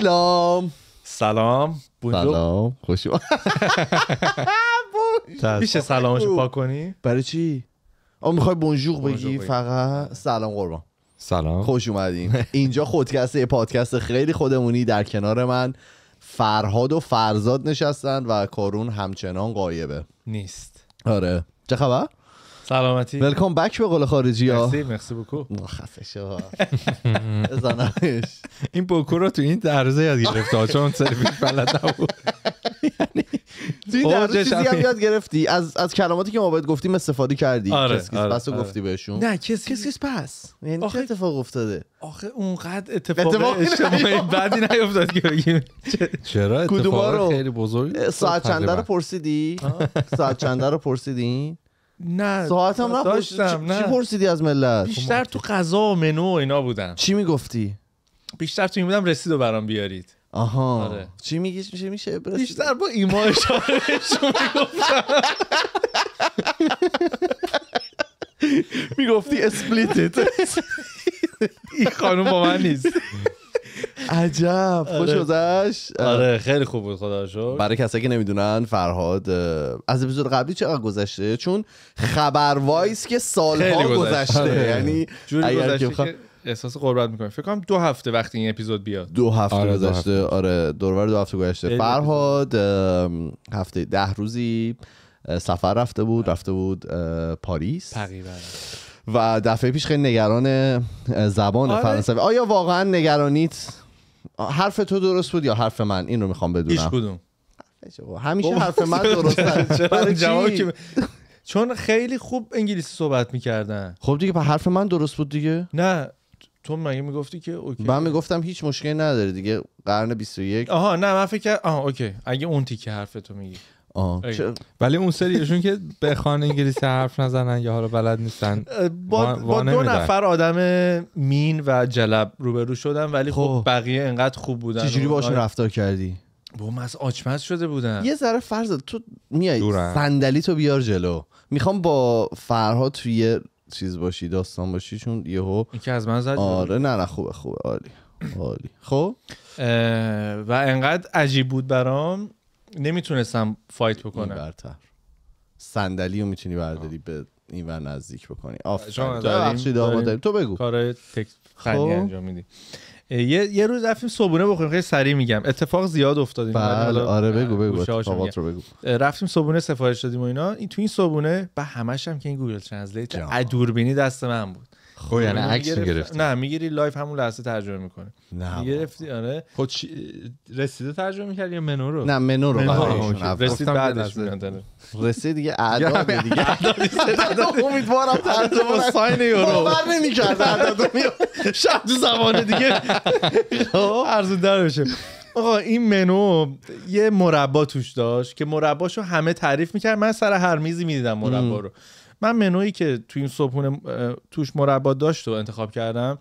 سلام سلام سلام خوش میشه سلامشو پاک کنی برای چی آ میخوای بونجور بگی فقط سلام قربان سلام خوش اومدین اینجا خودکسته یه پادکست خیلی خودمونی در کنار من فرهاد و فرزاد نشستن و کارون همچنان قایبه نیست آره چه خبر سلامتی ولکام بک به قول خارجی ها مرسی مرسی بکو مخفه شو زنایش این بوکو رو تو این درزه یاد گرفته چون سرویس بلد نبود یعنی تو این درزه چیزی هم یاد گرفتی از از کلماتی که ما باید گفتیم استفاده کردی آره، کس کس آره، پس آره. گفتی بهشون نه کس کس پس یعنی چه اتفاق افتاده آخه اونقدر اتفاق اجتماعی بعدی نیفتاد که بگیم چرا اتفاق خیلی بزرگ ساعت چنده رو پرسیدی ساعت چنده رو پرسیدی نه ساعتم داشتم چی, پرسیدی از ملت بیشتر تو غذا و منو و اینا بودم چی میگفتی بیشتر تو این بودم رسید و برام بیارید آها آره. چی میگیش میشه میشه بیشتر با ایما اشاره میگفتی اسپلیتت این خانوم با من نیست عجب خوش آره. گذشت آره خیلی خوب بود خدا شد برای کسایی که نمیدونن فرهاد از اپیزود قبلی چقدر گذشته چون خبر وایس که سالها گذشته آره. یعنی اگر که احساس قربت میکنه فکر کنم دو هفته وقتی این اپیزود بیاد دو هفته آره، گذشته آره دورور دو هفته گذشته فرهاد هفته ده روزی سفر رفته بود رفته بود پاریس تقریبا و دفعه پیش خیلی نگران زبان آره. فرانسوی آیا واقعا نگرانیت حرف تو درست بود یا حرف من این رو میخوام بدونم هیچ کدوم همیشه حرف من درست چون خیلی خوب انگلیسی صحبت میکردن خب دیگه حرف من درست بود دیگه نه تو مگه میگفتی که اوکی من میگفتم هیچ مشکلی نداره دیگه قرن 21 آها نه من فکر آها اوکی اگه اون تیکه حرف تو میگی ولی اون سریشون که به بخوان انگلیسی حرف نزنن یا حالا بلد نیستن با, دو نفر آدم مین و جلب روبرو شدن ولی خب, خب. بقیه انقدر خوب بودن چجوری باشون آره. رفتار کردی با از آچمز شده بودن یه ذره فرض تو میای صندلی تو بیار جلو میخوام با فرها توی چیز باشی داستان باشی چون یهو یکی از من زد آره نه نه خوبه خوبه عالی عالی خب و انقدر عجیب بود برام نمیتونستم فایت بکنم برتر صندلی رو میتونی برداری به ور نزدیک بکنی آفرین داریم تو بگو کار خب. انجام میدی یه, روز رفتیم صبونه بخوریم خیلی سریع میگم اتفاق زیاد افتاد بله آره بگو بگو اتفاقات رو بگو رفتیم صبونه سفارش دادیم و اینا این تو این صبونه به همش هم که این گوگل ترنسلیت دوربینی دست من بود خب یعنی, یعنی عکس میگرفتی نه میگیری لایف همون لحظه ترجمه میکنه نه میگرفتی آره خود خب رسیده ترجمه میکرد یا منو رو نه منو رو آره، رسید بعدش میاد رسید دیگه اعداد دیگه امیدوارم ترجمه ساین یورو باور نمیکرد اعداد شاید تو زبان دیگه خب. ارزون در بشه آقا این منو یه مربا توش داشت که مرباشو همه تعریف میکرد من سر هر میزی میدیدم مربا رو من منویی که تو این صبحونه توش مربا داشت و انتخاب کردم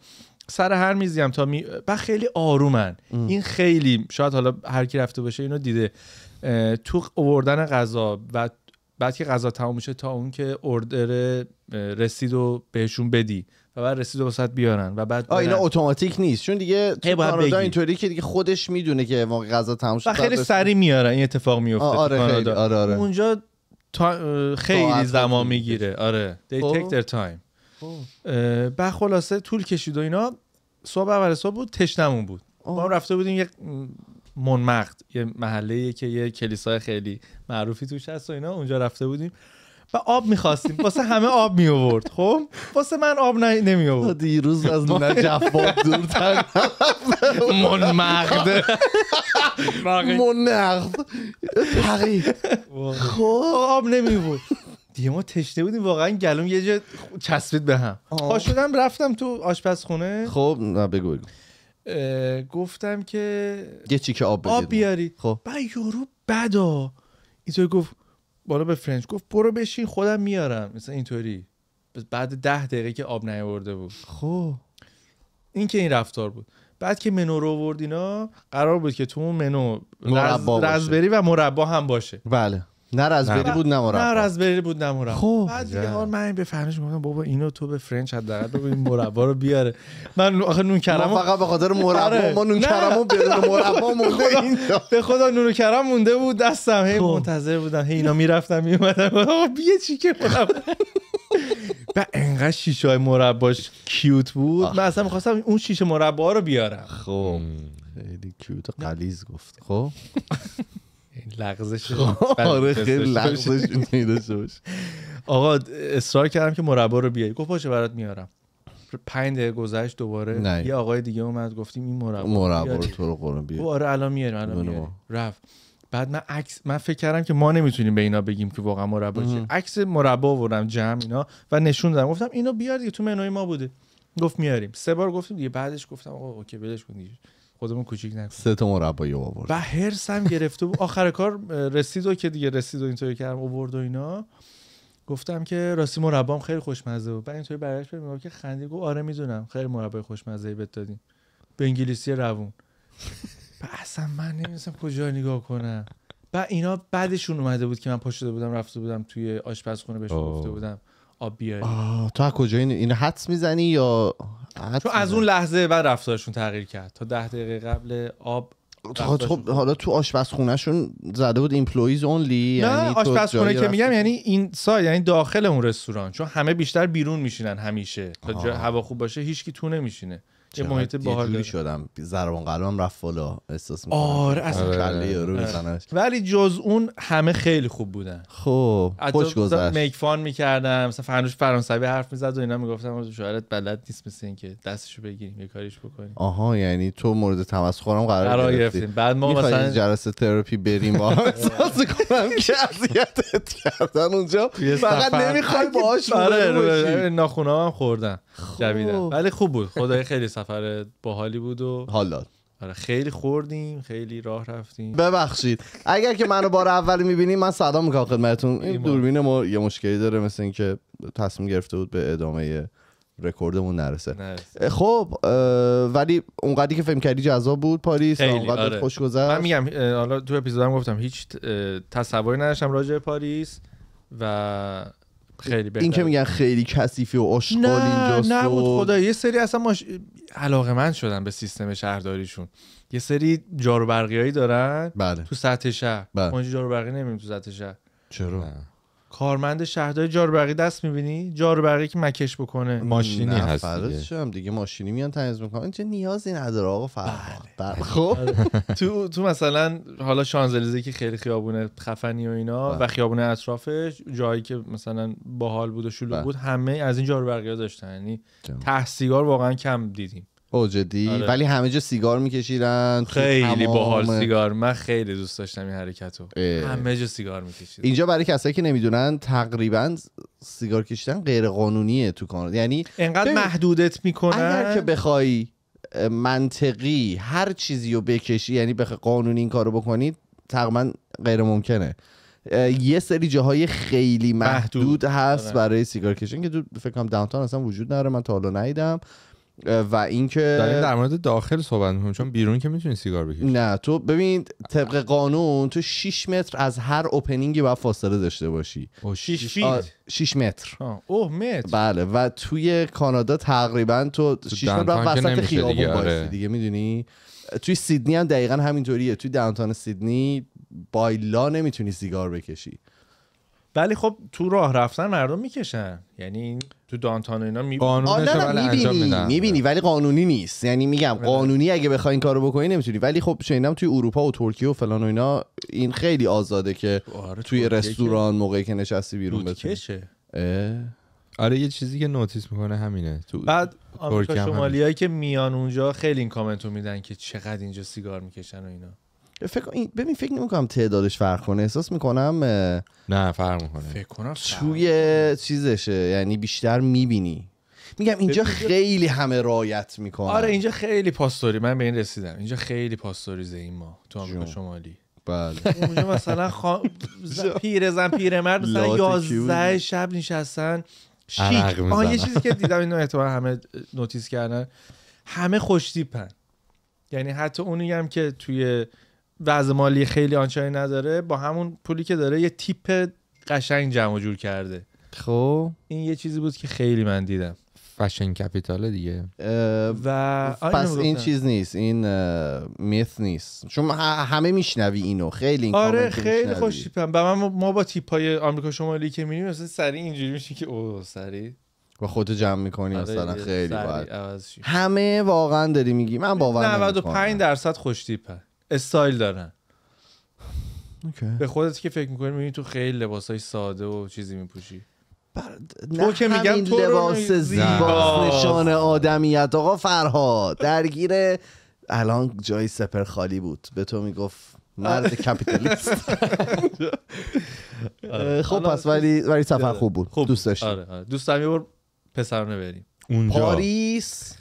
سر هر میزی هم تا می... خیلی آرومن این خیلی شاید حالا هر کی رفته باشه اینو دیده تو اوردن غذا و بعد که غذا تموم میشه تا اون که اردر رسید و بهشون بدی و بعد رسید و بیارن و بعد آ اتوماتیک نیست چون دیگه کانادا اینطوری که دیگه خودش میدونه که غذا تموم شد خیلی سری میاره این اتفاق میفته آره, آره, آره, آره. اونجا خیلی زمان میگیره آره they خب. take their خب. بعد خلاصه طول کشید و اینا صبح اول صبح بود تشنمون بود ما رفته بودیم یک منمقت یه محله که یه کلیسای خیلی معروفی توش هست و اینا اونجا رفته بودیم و آب میخواستیم واسه همه آب می خب واسه من آب ن... نمی آورد دیروز از نجف دورتر من مغد من خب آب نمی دیگه ما تشته بودیم واقعا گلوم یه جا چسبید به هم شدم رفتم تو آشپزخونه خب نه بگو بگو گفتم که یه چی که آب آب بیاری خب بعد یورو بدا اینطور گفت بالا به فرنج گفت برو بشین خودم میارم مثلا اینطوری بعد ده دقیقه که آب نیاورده بود خب این که این رفتار بود بعد که منو رو آورد اینا قرار بود که تو اون منو رزبری و مربا هم باشه بله نه رزبری بود نه مربا نه رزبری بود نه مربا خب بعد دیگه من به بفهمش گفتم بابا اینو تو به فرنچ حد بگو این مربا رو بیاره من آخه نون کرم ما فقط به خاطر آره. مربا ما نون کرم بدون مربا مونده این به خدا نون کرم مونده بود دستم هی خب. منتظر بودم هی اینا میرفتم میومدم بیا چی که خودم و انقدر شیشه های مرباش کیوت بود من اصلا میخواستم اون شیشه مربا رو بیارم خب خیلی کیوت و قلیز گفت خب لغزش آره خیلی لغزش آقا اصرار کردم که مربا رو بیای گفت باشه برات میارم پنج دقیقه گذشت دوباره نه. یه آقای دیگه اومد گفتیم این مربا مربا رو تو رو قرن بیار خب، آره الان میارم الان میارم رفت بعد من عکس من فکر کردم که ما نمیتونیم به اینا بگیم که واقعا مربا چیه عکس مربا آوردم جمع اینا و نشون دادم گفتم اینو بیار دیگه تو منوی ما بوده گفت میاریم سه بار گفتیم دیگه بعدش گفتم آقا اوکی بلش کن دیگه خودمون کوچیک نکنیم سه تا مربایی آورد و هم گرفته بود آخر کار رسید و که دیگه رسید و اینطوری کردم آورد و اینا گفتم که راستی مربام خیلی خوشمزه بود بعد اینطوری برایش که خندید گفت آره میدونم خیلی مربای خوشمزه ای دادیم به انگلیسی روون اصلا من نمیدونم کجا نگاه کنم و اینا بعدشون اومده بود که من پاشده بودم رفته بودم توی آشپزخونه بهش گفته بودم آب بیاری تو کجا این این حدس میزنی یا حدس از اون لحظه بعد رفتارشون تغییر کرد تا ده دقیقه قبل آب خب, خب، حالا تو شون زده بود ایمپلویز اونلی نه یعنی آشپزخونه که میگم یعنی این سا یعنی داخل اون رستوران چون همه بیشتر بیرون میشینن همیشه تا هوا خوب باشه هیچکی تو نمیشینه یه محیط باحال شدم زربان قلبم رفت بالا احساس میکنم آره اصلا کله یارو آره. ولی جز اون همه خیلی خوب بودن خب خوش گذشت میک فان میکردم مثلا فرنوش فرانسوی حرف میزد و اینا میگفتم شوهرت بلد نیست مثل اینکه دستشو بگیریم یه کاریش بکنیم آها یعنی تو مورد تمسخرم قرار, قرار بعد ما مثلا جلسه تراپی بریم با احساس کنم که اذیتت کردن اونجا فقط نمیخوای باهاش آره، ناخونام هم خوردن جویدن خب. ولی خوب بود خدای خیلی سفر باحالی بود و حالا آره، خیلی خوردیم خیلی راه رفتیم ببخشید اگر که منو بار اول میبینیم من صدا میکنم خدمتتون این دوربین ما یه مشکلی داره مثل اینکه تصمیم گرفته بود به ادامه رکوردمون نرسه, خب ولی اونقدری که فیلم کردی جذاب بود پاریس اونقدر آره. خوش گذشت من میگم حالا تو اپیزودم گفتم هیچ تصوری نداشتم راجع پاریس و خیلی این که میگن خیلی کثیفه و آشغال اینجاست نه نبود خدا یه سری اصلا ما علاقه من شدن به سیستم شهرداریشون یه سری جاروبرقیایی دارن بله. تو سطح شهر بله. ما جاروبرقی نمیریم تو سطح شهر چرا کارمند شهرداری جاروبرقی دست میبینی جاروبرقی که مکش بکنه ماشینی هست دیگه. هم دیگه ماشینی میان تمیز میکنه چه نیازی نداره آقا فرق بله، بله. بله. خب آره. تو تو مثلا حالا شانزلیزه که خیلی خیابونه خفنی و اینا و خیابون اطرافش جایی که مثلا باحال بود و شلوغ بود همه از این جاروبرقی‌ها داشتن یعنی سیگار واقعا کم دیدیم او جدی آره. ولی همه جا سیگار میکشیدن خیلی باحال سیگار من خیلی دوست داشتم این حرکتو همه جا سیگار میکشیدن اینجا برای کسایی که نمیدونن تقریبا سیگار کشیدن غیر قانونیه تو کانادا یعنی انقدر محدودت میکنن اگر که بخوای منطقی هر چیزی رو بکشی یعنی بخوای قانونی این کارو بکنی تقریبا غیر ممکنه یه سری جاهای خیلی محدود, هست آره. برای سیگار کشیدن که تو فکر کنم داونتاون اصلا وجود نداره من تا حالا ندیدم و اینکه داریم در مورد داخل صحبت کنیم چون بیرون که میتونی سیگار بکشی نه تو ببین طبق قانون تو 6 متر از هر اوپنینگی باید فاصله داشته باشی 6 6 متر اوه متر بله و توی کانادا تقریبا تو 6 متر وسط خیابون دیگه, آره. دیگه میدونی توی سیدنی هم دقیقا همینطوریه توی دانتان سیدنی بایلا نمیتونی سیگار بکشی ولی خب تو راه رفتن مردم میکشن یعنی تو دانتان اینا می میبینی میبینی ولی قانونی نیست یعنی میگم بله. قانونی اگه بخواین کارو بکنی نمیتونی ولی خب شنیدم توی اروپا و ترکیه و فلان و اینا این خیلی آزاده که آره، توی رستوران موقعی که نشستی بیرون بتونی آره یه چیزی که نوتیس میکنه همینه تو بعد آمریکا شمالیایی که میان اونجا خیلی این کامنتو میدن که چقدر اینجا سیگار میکشن و اینا فکر ببین فکر نمیکنم تعدادش فرق کنه احساس میکنم نه فرق میکنه فکر کنم توی چیزشه یعنی بیشتر میبینی میگم اینجا خیلی همه رایت میکنه آره اینجا خیلی پاستوری من به این رسیدم اینجا خیلی پاستوریزه این ما تو آمریکا شمالی بله اونجا مثلا خا... پیر زن پیر مرد مثلا یازده شب نشستن شیک آه یه چیزی که دیدم اینو اعتبار همه نوتیس کردن همه خوشتیپن یعنی حتی اونی هم که توی وضع مالی خیلی آنچنانی نداره با همون پولی که داره یه تیپ قشنگ جمع جور کرده خب این یه چیزی بود که خیلی من دیدم فشن کپیتاله دیگه و پس این چیز نیست این میث نیست چون همه میشنوی اینو خیلی این آره خیلی خوش تیپم و من ما با تیپ های آمریکا شمالی که میریم مثلا سری اینجوری میشه که اوه سری و خود جمع میکنی آره مثلا خیلی باید همه واقعا داری میگی من باور 95 درصد خوش تیپه استایل دارن به خودت که فکر میکنی میبینی تو خیلی های ساده و چیزی میپوشی نه تو که میگم تو لباس زیبا نشان آدمیت آقا فرها درگیر الان جای سپر خالی بود به تو میگفت مرد آره. کپیتالیست آره. خب پس ولی ولی سفر خوب بود دوست داشتی آره، دوست دارم یه بریم اونجا پاریس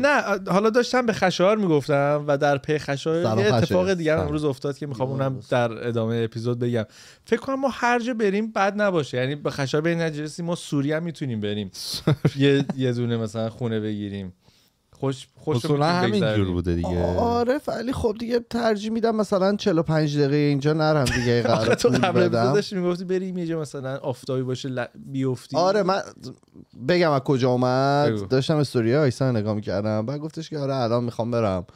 نه حالا داشتم به خشار میگفتم و در پی خشار یه اتفاق دیگه امروز افتاد که میخوام اونم در ادامه اپیزود بگم فکر کنم ما هر جا بریم بد نباشه یعنی به خشار به نجرسی ما سوریه میتونیم بریم یه یه دونه مثلا خونه بگیریم خوش خوش همینجور بوده دیگه آره ولی خب دیگه ترجیح میدم مثلا 45 دقیقه اینجا نرم دیگه قرار تو قبل داشتی میگفتی بریم یه جا مثلا آفتابی باشه بیفتی آره من بگم از کجا اومد داشتم استوری آیسا نگاه میکردم بعد گفتش که آره الان میخوام برم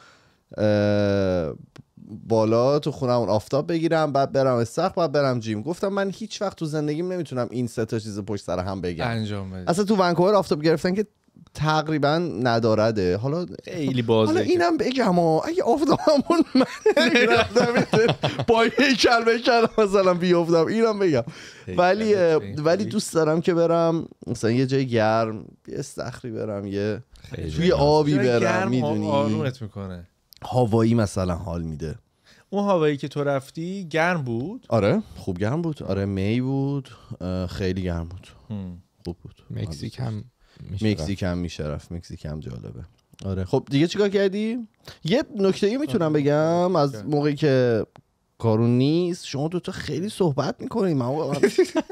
بالا تو خونم اون آفتاب بگیرم بعد برم استخ بعد برم جیم گفتم من هیچ وقت تو زندگیم نمیتونم این سه تا چیز پشت سر هم بگم انجام اصلا تو ونکوور آفتاب گرفتن که تقریبا ندارده حالا خیلی بازه حالا اینم بگم اگه آفتابمون من با یه کلمه مثلا بیافتم اینم بگم ولی ولی دوست دارم که برم مثلا یه جای گرم یه استخری برم یه توی آبی برم میدونی میکنه هوایی مثلا حال میده اون هوایی که تو رفتی گرم بود آره خوب گرم بود آره می بود خیلی گرم بود خوب بود مکزیک هم مکزیک هم میشرف مکزیک هم جالبه آره خب دیگه چیکار کردی یه نکته ای میتونم آره. بگم از موقعی که کارون نیست شما دوتا خیلی صحبت میکنیم من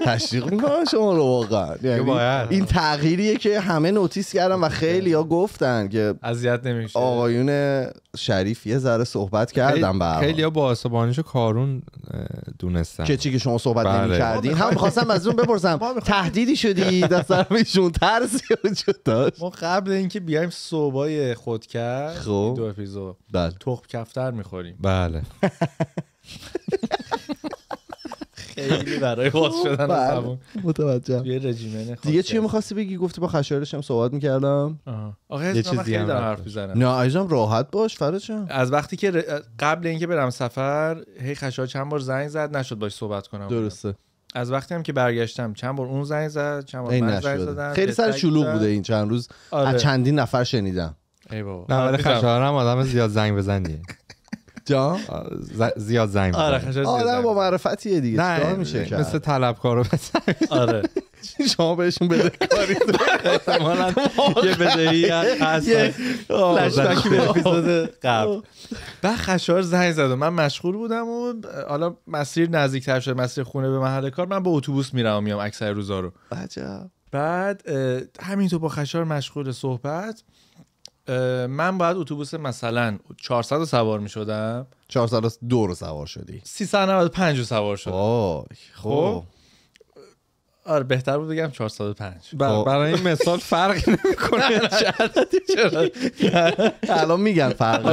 تشریق میکنم شما رو واقعا یعنی این تغییریه که همه نوتیس کردن و خیلی ها گفتن که اذیت نمیشه آقایون شریف یه ذره صحبت کردم با. خیلی ها با کارون دونستن که چی که شما صحبت بله. نمیکردی هم خواستم از اون بپرسم تهدیدی شدی از ایشون ترسی وجود داشت ما قبل اینکه بیایم صوبای خود کرد خب. دو اپیزود بله تخم کفتر میخوریم بله خیلی برای باز خب، شدن بله. متوجه یه رژیم دیگه چی میخواستی بگی گفتی با خشایارش هم صحبت میکردم آخه اسم خیلی دارم حرف میزنم نه عزیزم راحت باش فرج از وقتی که قبل اینکه برم سفر هی خشایار چند بار زنگ زد نشد باش صحبت کنم درسته از وقتی هم که برگشتم چند بار اون زنگ زد چند بار من زنگ زدم خیلی سر شلوغ بوده این چند روز آره. از چندین نفر شنیدم ای بابا نه ولی خشایارم آدم زیاد زنگ بزنیه جا زیاد زنگ آره آدم با معرفتیه دیگه نه میشه مثل طلبکارو آره شما بهشون بده کاری یه بدهی به اپیزود قبل بعد خشار زنگ زد من مشغول بودم و حالا مسیر نزدیکتر شده مسیر خونه به محل کار من با اتوبوس میرم و میام اکثر روزا رو عجب بعد همینطور با خشار مشغول صحبت من باید اتوبوس مثلا 400 رو سوار می شدم 402 رو سوار شدی 395 رو سوار شدم خب. خب آره بهتر بود بگم 405 خب. برای این مثال فرق نمیکنه چرا الان میگن فرق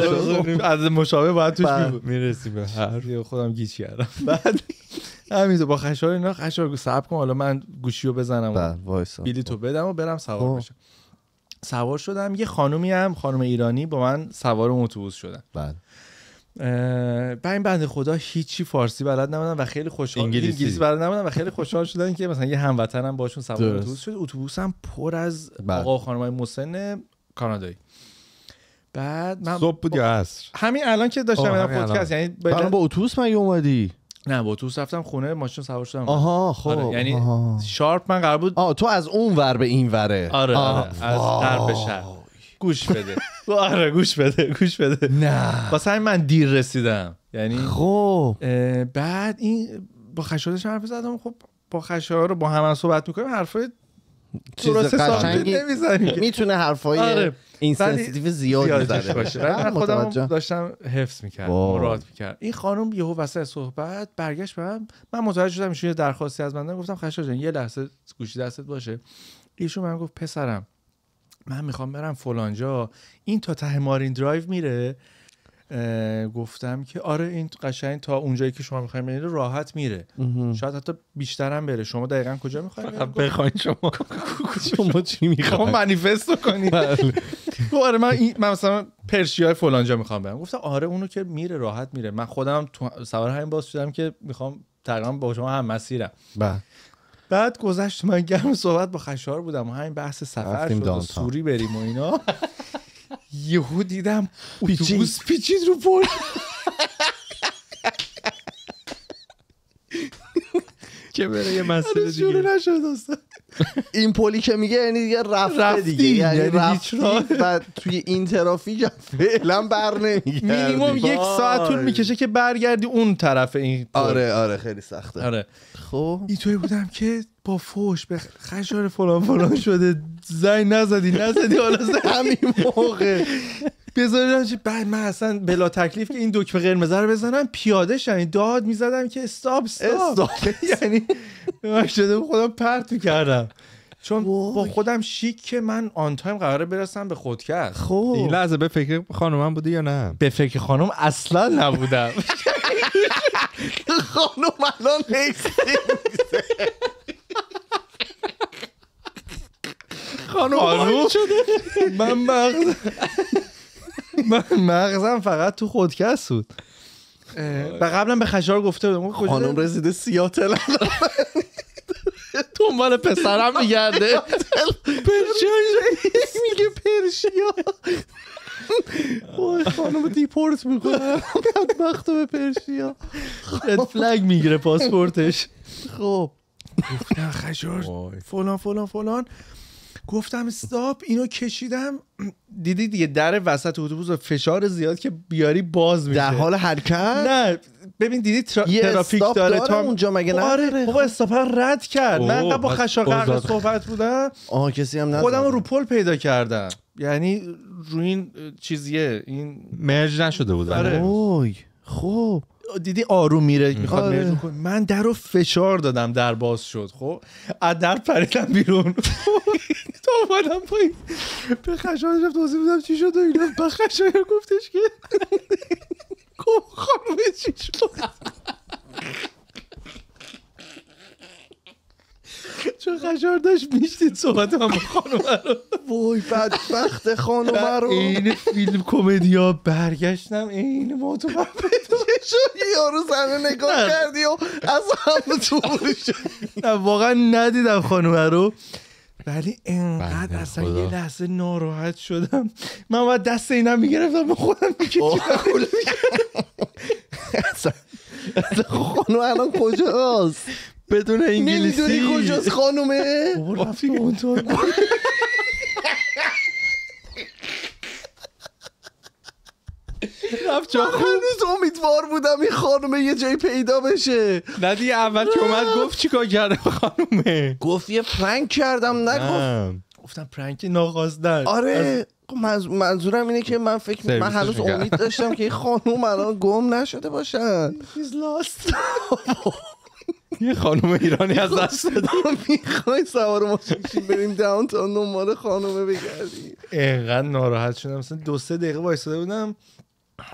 از مشابه باید توش بله. میرسیم به هر خودم گیج کردم بعد همینطور با خشار اینا خشار صبر کن حالا من گوشی رو بزنم بله، بلیتو بدم و برم سوار خب. بشم سوار شدم یه خانومی هم خانم ایرانی با من سوار اتوبوس شدن بله این بنده خدا هیچی فارسی بلد نبودن و خیلی خوشحال انگلیسی, بلد و خیلی خوشحال شدن که مثلا یه هم باشون سوار اتوبوس شد اتوبوس هم پر از بله. آقا های مسن کانادایی بعد من صبح بود یا عصر همین الان که داشتم میرم پادکست یعنی با اتوبوس من اومدی نه با تو رفتم خونه ماشین سوار شدم آها آره، خب یعنی شارپ من قرار بود آه تو از اون ور به این وره آره, آره. از غرب شهر گوش بده آره گوش بده گوش بده نه واسه من دیر رسیدم یعنی خب بعد این با خشادش حرف زدم خب با خشایار رو با هم صحبت میکنیم حرفای چیز قشنگی نمیزنی میتونه حرفای آره. اینسنسیتیو زیادی داره باشه من خودم داشتم حفظ میکردم مراد میکرد این خانم یهو وسط صحبت برگشت به من من متوجه شدم ایشون درخواستی از من گفتم خشا جان یه لحظه گوشی دستت باشه ایشون من گفت پسرم من میخوام برم فلانجا این تا ته مارین درایو میره گفتم که آره این قشنگ تا اونجایی که شما میخواین ببینید راحت میره شاید حتی بیشتر هم بره شما دقیقا کجا میخواین بخواین شما شما چی میخواین منیفستو کنید بله. گفت آره من, این... من مثلا پرشیای فلانجا میخوام برم گفتم آره اونو که میره راحت میره من خودم تو... سوار همین باز شدم که میخوام تقریبا با شما هم مسیرم بله. بعد گذشت من گرم صحبت با خشار بودم و همین بحث سفر شد و سوری بریم و اینا یهو دیدم اتوبوس پیچید رو پل که بره یه آره، دیگه این پلی که میگه یعنی دیگه رفته دیگه یعنی, یعنی و توی این ترافیک فعلا بر نمیگردی مینیمم یک ساعت طول میکشه که برگردی اون طرف این آره آره خیلی سخته آره خب توی بودم که با فوش به خشار فلان فلان شده زنگ نزدی نزدی حالا همین موقع بذاری بعد بله، من اصلا بلا تکلیف که این دکمه قرمز رو بزنم پیاده شنید داد میزدم که استاب استاب یعنی من خودم پرت میکردم چون با خودم شیک که من آن تایم قراره برسم به خود خب این لحظه به فکر خانومم بودی یا نه به فکر خانوم اصلا نبودم خانوم الان نیست خانم شده من مغز مغزم فقط تو خودکست بود و قبلا به خشار گفته بودم خانم رزیده سیاتل مال پسرم میگرده پرشیا میگه پرشیا وای خانم دیپورت میکنه بدبخت به پرشیا رد فلگ میگیره پاسپورتش خب گفتن خشار فلان فلان فلان گفتم استاپ اینو کشیدم دیدی دیگه در وسط اتوبوس فشار زیاد که بیاری باز میشه در حال حرکت نه ببین دیدی ترا... ترافیک داره, داره تا اونجا مگه نه آره, آره. بابا استاپ رد کرد من با خشا صحبت بودم آها کسی هم ندارد خودم رو پل پیدا کردم یعنی رو این چیزیه این مرج نشده بود آره. اوه خب دیدی آروم میره میخواد آره. من در رو فشار دادم در باز شد خب از در پریدم بیرون تو اومدم پایین به خشایش توضیح بودم چی شد و اینا به خشایش گفتش که خانومه چی شد چون خشار داشت میشتید صحبت هم خانومه رو وای بدبخت خانومه رو این فیلم کمدیا برگشتم این ما تو یارو زنه نگاه کردی و از هم تو واقعا ندیدم خانومه رو ولی انقدر اصلا یه لحظه ناراحت شدم من باید دست اینم میگرفتم به خودم اصلا خانو الان کجاست بدون انگلیسی نمیدونی کجاست خانومه رفت من هنوز امیدوار بودم این خانومه یه جایی پیدا بشه نه دیگه اول که اومد گفت چیکار کرده خانومه گفت یه پرنگ کردم نگفت گفتم پرنک ناخواستن آره خب منظورم اینه که من فکر من هنوز امید داشتم که این خانوم الان گم نشده باشن یه خانم ایرانی از خب، دست دادم میخوای سوار ماشین بریم داون تا نمال خانومه بگردی اینقدر ناراحت شدم مثلا دو سه دقیقه وایساده بودم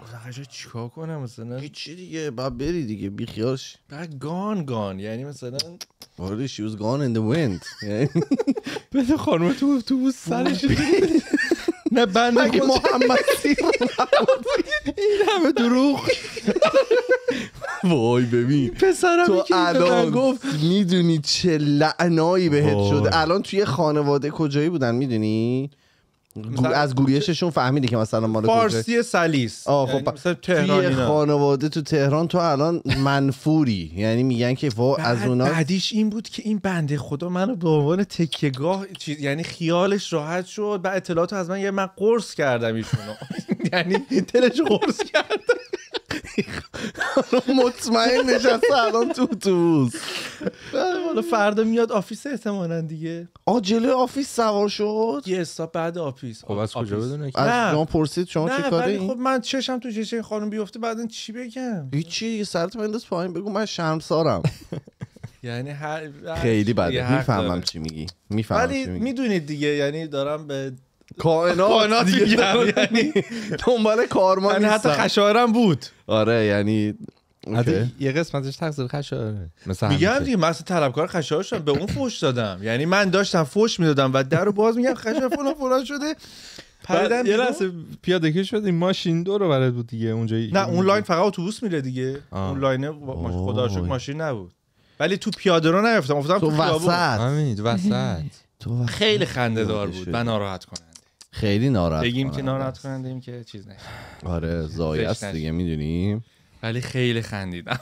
گفتم چیکار کنم مثلا هیچی دیگه بعد بری دیگه بی خیالش بعد گان گان یعنی مثلا آره شی واز گان این دی ویند بده تو سرش نه بنده مگه این همه دروغ وای ببین پسرم تو الان گفت میدونی چه لعنایی بهت شد الان توی خانواده کجایی بودن میدونی از گویششون فهمیدی که مثلا مال فارسی سلیس آه خب یعنی خانواده تو تهران تو الان منفوری یعنی میگن که وا از اونا بعدیش این بود که این بنده خدا منو به عنوان تکیگاه چیز یعنی خیالش راحت شد بعد اطلاعاتو از من یه من قرص کردم ایشونو یعنی دلش قرص کردم مطمئن نشسته الان تو اتوبوس آره، حالا فردا میاد آفیس احتمالا دیگه آجله آفیس سوار شد یه استاپ بعد آفیس خب از کجا بدونه از شما پرسید شما چه کاری خب من چشم تو چشم خانم بیفته بعدن چی بگم هیچی یه سرت بنداز پایین بگو من شمسارم یعنی هر خیلی بده میفهمم چی میگی میفهمم ولی میدونید دیگه یعنی دارم به کائنات یعنی دنبال کارمان یعنی من حتی خشارم بود آره یعنی حتی یه قسمتش تقصیر خشاره میگم دیگه من طلبکار خشاره شدم به اون فوش دادم یعنی من داشتم فوش میدادم و در رو باز میگم خشاره فلان فلان شده پردم. یه لحظه پیاده کش شد این ماشین دو رو برات بود دیگه اونجا نه اون لاین فقط اتوبوس میره دیگه اون لاین خدا شکر ماشین نبود ولی تو پیاده رو نیفتم افتادم تو وسط تو خیلی خنده دار بود من ناراحت کنم خیلی ناراحت بگیم که ناراحت کننده ایم که چیز نشه آره زایست دیگه میدونیم ولی خیلی خندیدم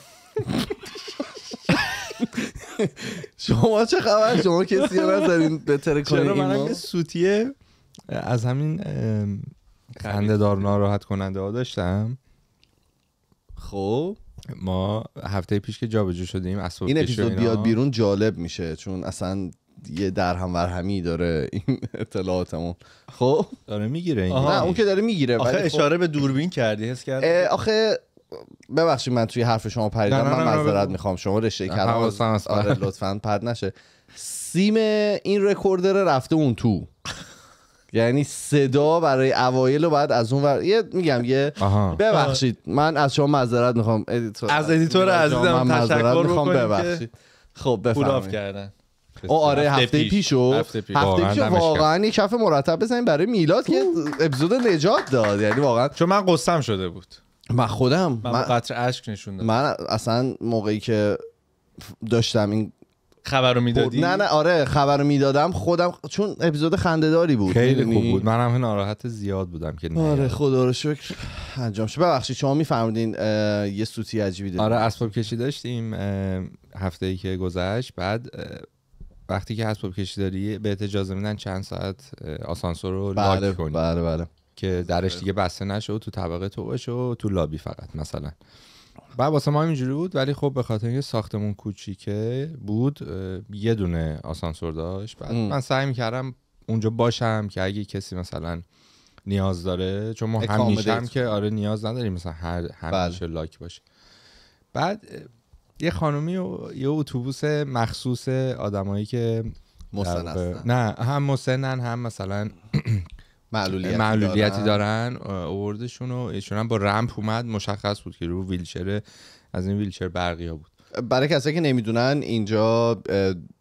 شما چه خبر شما کسی رو نذارین کنه چرا سوتیه از همین خنده دار ناراحت کننده ها داشتم خب ما هفته پیش که جابجا شدیم این اپیزود بیاد بیرون جالب میشه چون اصلا یه درهم ورهمی داره این اطلاعاتمون خب داره میگیره این نه اون که داره میگیره آخه خب اشاره به دوربین کردی حس کردی آخه ببخشید من توی حرف شما پریدم من معذرت میخوام شما رشته کردم آره،, آره لطفا پرد نشه سیم این رکوردر رفته اون تو یعنی صدا برای اوایل و بعد از اون ور یه میگم یه ببخشید من از شما معذرت میخوام ادیتور از ادیتور عزیزم تشکر ببخشید خب بفرمایید کردن او آره هفته, پیش. پیشو هفته پیش واقعا یه کف مرتب بزنیم برای میلاد که اپیزود نجات داد یعنی واقعا چون من قصم شده بود من خودم من, قطر عشق نشون من اصلا موقعی که داشتم این خبر میدادی نه نه آره خبر میدادم خودم چون اپیزود داری بود خیلی خوب بود من ناراحت زیاد بودم که آره خدا رو شکر انجام شد ببخشید شما میفهمیدین یه سوتی عجیبی آره اسباب کشی داشتیم هفته ای که گذشت بعد وقتی که اسباب کشی داری به اجازه میدن چند ساعت آسانسور رو بله، لاک کنی بله بله که درش دیگه بسته نشه و تو طبقه تو باشه و تو لابی فقط مثلا بعد واسه ما اینجوری بود ولی خب به خاطر اینکه ساختمون کوچیکه بود یه دونه آسانسور داشت بعد من سعی میکردم اونجا باشم که اگه کسی مثلا نیاز داره چون ما همیشه هم که آره نیاز نداریم مثلا هر همیشه بله. لاک باشه بعد یه خانومی و یه اتوبوس مخصوص آدمایی که مسن نه هم مسنن هم مثلا معلولیتی, دارن, دارن. اوردشون و ایشون هم با رمپ اومد مشخص بود که رو ویلچر از این ویلچر برقی ها بود برای کسایی که نمیدونن اینجا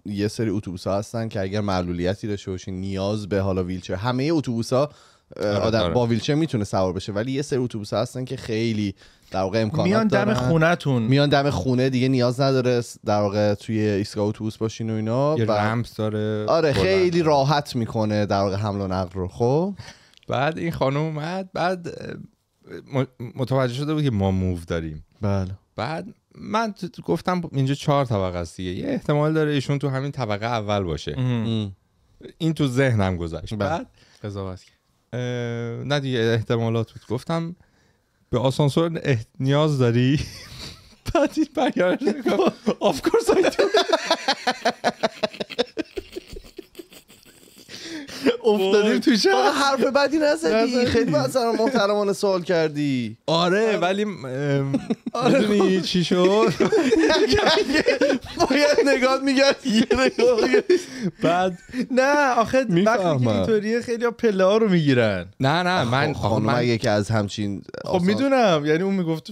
یه سری اتوبوس ها هستن که اگر معلولیتی داشته باشین نیاز به حالا ویلچر همه اتوبوس ها آره، آدم آره. با ویلچر میتونه سوار بشه ولی یه سری اتوبوس هستن که خیلی در واقع امکانات میان دم خونهتون میان دم خونه دیگه نیاز نداره در واقع توی ایستگاه اتوبوس باشین و اینا یه داره آره خیلی راحت میکنه در واقع حمل و نقل رو خب بعد این خانم اومد بعد متوجه شده بود که ما موو داریم بله بعد من گفتم اینجا چهار طبقه است دیگه یه احتمال داره ایشون تو همین طبقه اول باشه این تو ذهنم گذشت بله. بعد قضاوت نه دیگه احتمالات بود گفتم به آسانسور نیاز داری بعد این برگرده آف کورس افتادیم تو چه حرف بدی نزدی خیلی مثلا محترمانه سوال کردی آره, آره. ولی آره. میدونی چی شد باید نگاه میگرد بعد نه آخه وقتی اینطوریه خیلی پله ها رو میگیرن نه نه من خانم یکی از همچین خب میدونم یعنی اون میگفت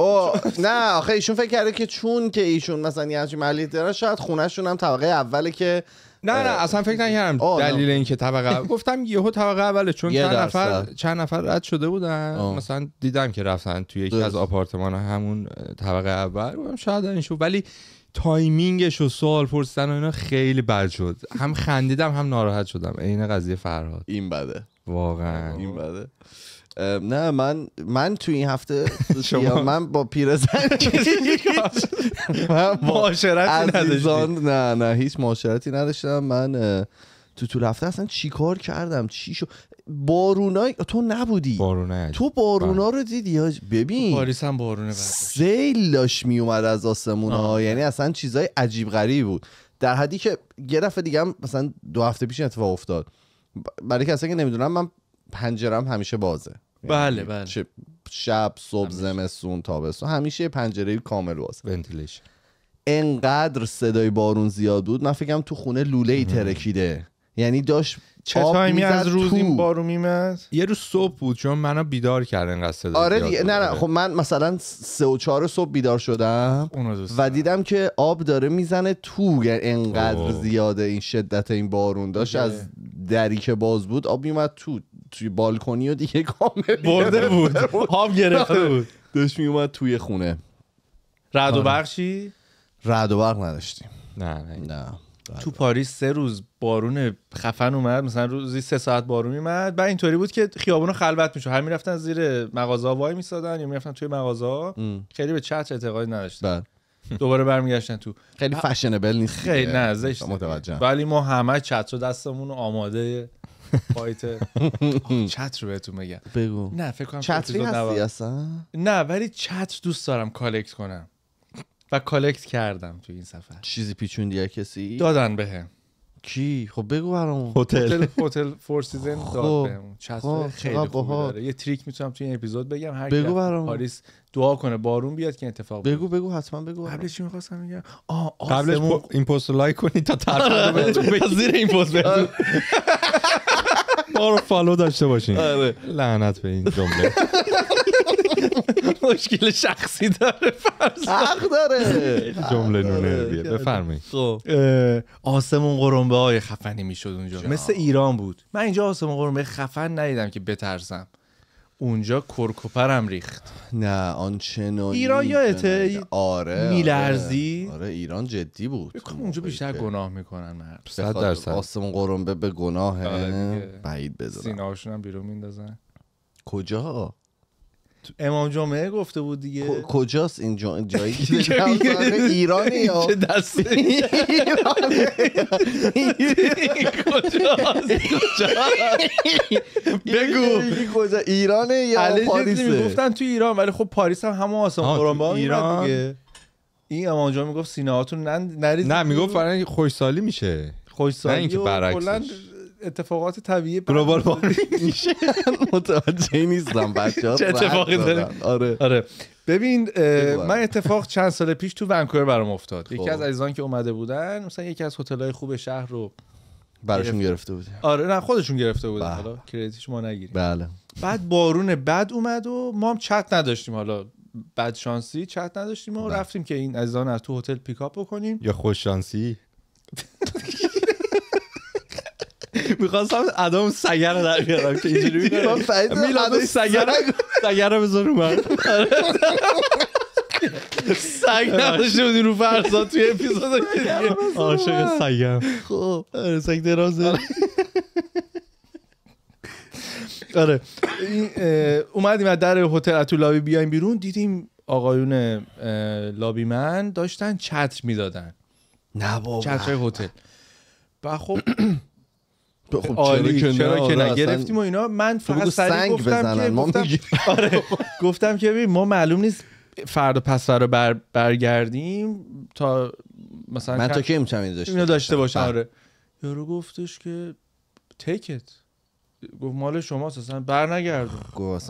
نه آخه ایشون فکر کرده که چون که ایشون مثلا یه همچین محلی دارن شاید خونهشون هم طبقه اوله که نه نه آره. اصلا فکر نکردم دلیل اینکه طبقه گفتم یهو طبقه اوله چون چند نفر چند نفر رد شده بودن مثلا دیدم که رفتن توی یکی از آپارتمان همون طبقه اول شاید این شو ولی تایمینگش و سوال پرسیدن و اینا خیلی بد شد هم خندیدم هم ناراحت شدم عین قضیه فرهاد این بده واقعا این بده نه من من تو این هفته شما من با پیرزن معاشرتی نداشتم نه نه هیچ معاشرتی نداشتم من تو تو هفته اصلا چیکار کردم چی شو بارونای تو نبودی بارونه تو بارونا بله. رو دیدی ببین پاریس هم بارونه سیل داشت میومد از آسمون ها یعنی اصلا چیزای عجیب غریب بود در حدی که یه دفعه دیگه مثلا دو هفته پیش اتفاق افتاد برای کسی که نمیدونم من پنجرم همیشه بازه یعنی بله بله شب صبح زمستون تابستون همیشه پنجره کامل باز انقدر صدای بارون زیاد بود من فکرم تو خونه لوله ترکیده یعنی داشت چه تایمی از روز این بارون میمد یه روز صبح بود چون منو بیدار کرد انقدر صدا آره نه نه خب من مثلا سه و چهار صبح بیدار شدم و دیدم که آب داره میزنه تو یعنی انقدر زیاده این شدت این بارون داشت از دری که باز بود آب میومد تو توی بالکنی و دیگه کامل برده بود هام گرفته آره. بود داشت می اومد توی خونه رد و آره. بخشی رد و برق نداشتیم نه نه, نه. تو پاریس سه روز بارون خفن اومد مثلا روزی سه ساعت بارون میمد بعد اینطوری بود که خیابون رو خلوت میشد هر میرفتن زیر مغازه وای میسادن یا میرفتن توی مغازه خیلی به چتر اعتقادی نداشتن بله. دوباره برمیگشتن تو خیلی فشنبل نیست خیلی نه زشت ولی ما همه چتر دستمون آماده فایت چتر بهتون بگم بگو نه فکر کنم چتری هستی اصلا نه ولی چتر دوست دارم کالکت کنم و کالکت کردم تو این سفر چیزی پیچوندی کسی دادن بهم کی خب بگو برامون هتل هتل فور سیزن خب. داد بهمون خب، چتر خیلی خوبه یه تریک میتونم توی این اپیزود بگم هر بگو برامون پاریس دعا کنه بارون بیاد که اتفاق بگو بگو حتما بگو قبلش چی می‌خواستم بگم قبلش این پست رو لایک کنید تا طرف آره. زیر این پست آره. آره رو فالو داشته باشین آره. لعنت به این جمله مشکل شخصی داره حق داره جمله نونه بفرمایید خب. آسمون قرنبه های خفنی میشد اونجا مثل ایران بود من اینجا آسمون قرنبه خفن ندیدم که بترسم اونجا کرکوپرم ریخت نه آنچنانی ایران یا اته آره،, آره میلرزی آره. ایران جدی بود خب اونجا بیشتر گناه میکنن در صد آسم قرنبه به گناه آره بعید بذارم هاشون هم بیرون میندازن کجا امام جمعه گفته بود دیگه کجاست این جایی آره، ایرانی یا دست بگو کجا ایرانه یا پاریس؟ میگفتن تو ایران ولی خب پاریس هم همون آسان با ایران این امام جمعه میگفت سینه هاتون نرید نه میگفت برای خوشسالی میشه خوشسالی نه اینکه اتفاقات طبیعی گلوبال متوجه نیستم اتفاقی داره آره آره ببین من اتفاق چند سال پیش تو ونکوور برام افتاد خب. یکی از عزیزان که اومده بودن مثلا یکی از هتل‌های خوب شهر رو براشون گرفته بودی آره نه خودشون گرفته بودن بله. حالا کردیتش ما نگیریم بله بعد بارون بد اومد و ما هم چت نداشتیم حالا بد شانسی چت نداشتیم و بله. رفتیم که این عزیزان از تو هتل پیکاپ بکنیم یا خوش شانسی میخواستم ادام سگر رو در بیارم که اینجوری میلاد سگر سگر بذار رو من سگر شدی رو فرزا توی اپیزود عاشق سگم خب آره، سگ دراز آره, آره. اومدیم از در هتل اتو لابی بیایم بیرون دیدیم آقایون لابی من داشتن چتر میدادن نه بابا چتر هتل و خب خب چرا, که نگرفتیم و اینا من فقط سری گفتم که ما گفتم, آره گفتم که ببین ما معلوم نیست فردا پس فردا بر برگردیم تا مثلا من تا کی میتونم اینو داشته, داشته باشم آره یارو گفتش که تکت گفت مال شماست اصلا بر نگرد گفت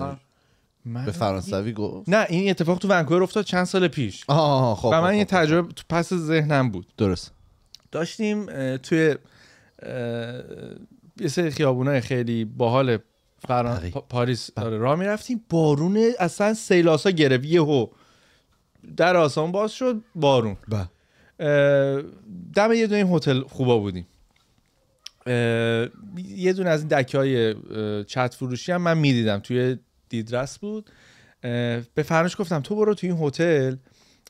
من به فرانسوی گفت نه این اتفاق تو ونکوور افتاد چند سال پیش آه, خب و من خب، یه خب، خب. تجربه تو پس ذهنم بود درست داشتیم توی یه سری خیابونای خیلی باحال فران... پاریس داره راه میرفتیم بارون اصلا سیلاسا گرفت یهو در آسان باز شد بارون با. دم یه دونه هتل خوبا بودیم یه دونه از این دکه های چت فروشی هم من میدیدم توی دیدرس بود به فرنش گفتم تو برو توی این هتل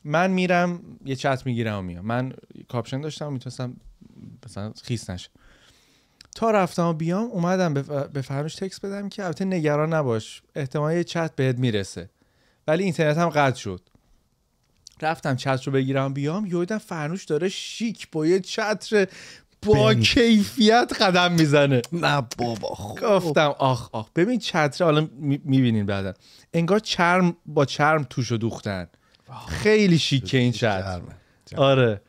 من میرم یه چت میگیرم و میام من کاپشن داشتم میتونستم مثلا خیس نشه تا رفتم بیام اومدم به فرنوش تکس بدم که البته نگران نباش احتمال یه چت بهت میرسه ولی اینترنت هم قطع شد رفتم چتر رو بگیرم بیام یه فرنوش داره شیک با یه چتر با کیفیت قدم میزنه نه بابا گفتم آخ آخ ببین چتر حالا میبینین بعدا انگار چرم با چرم توشو دوختن خیلی شیکه این چتر آره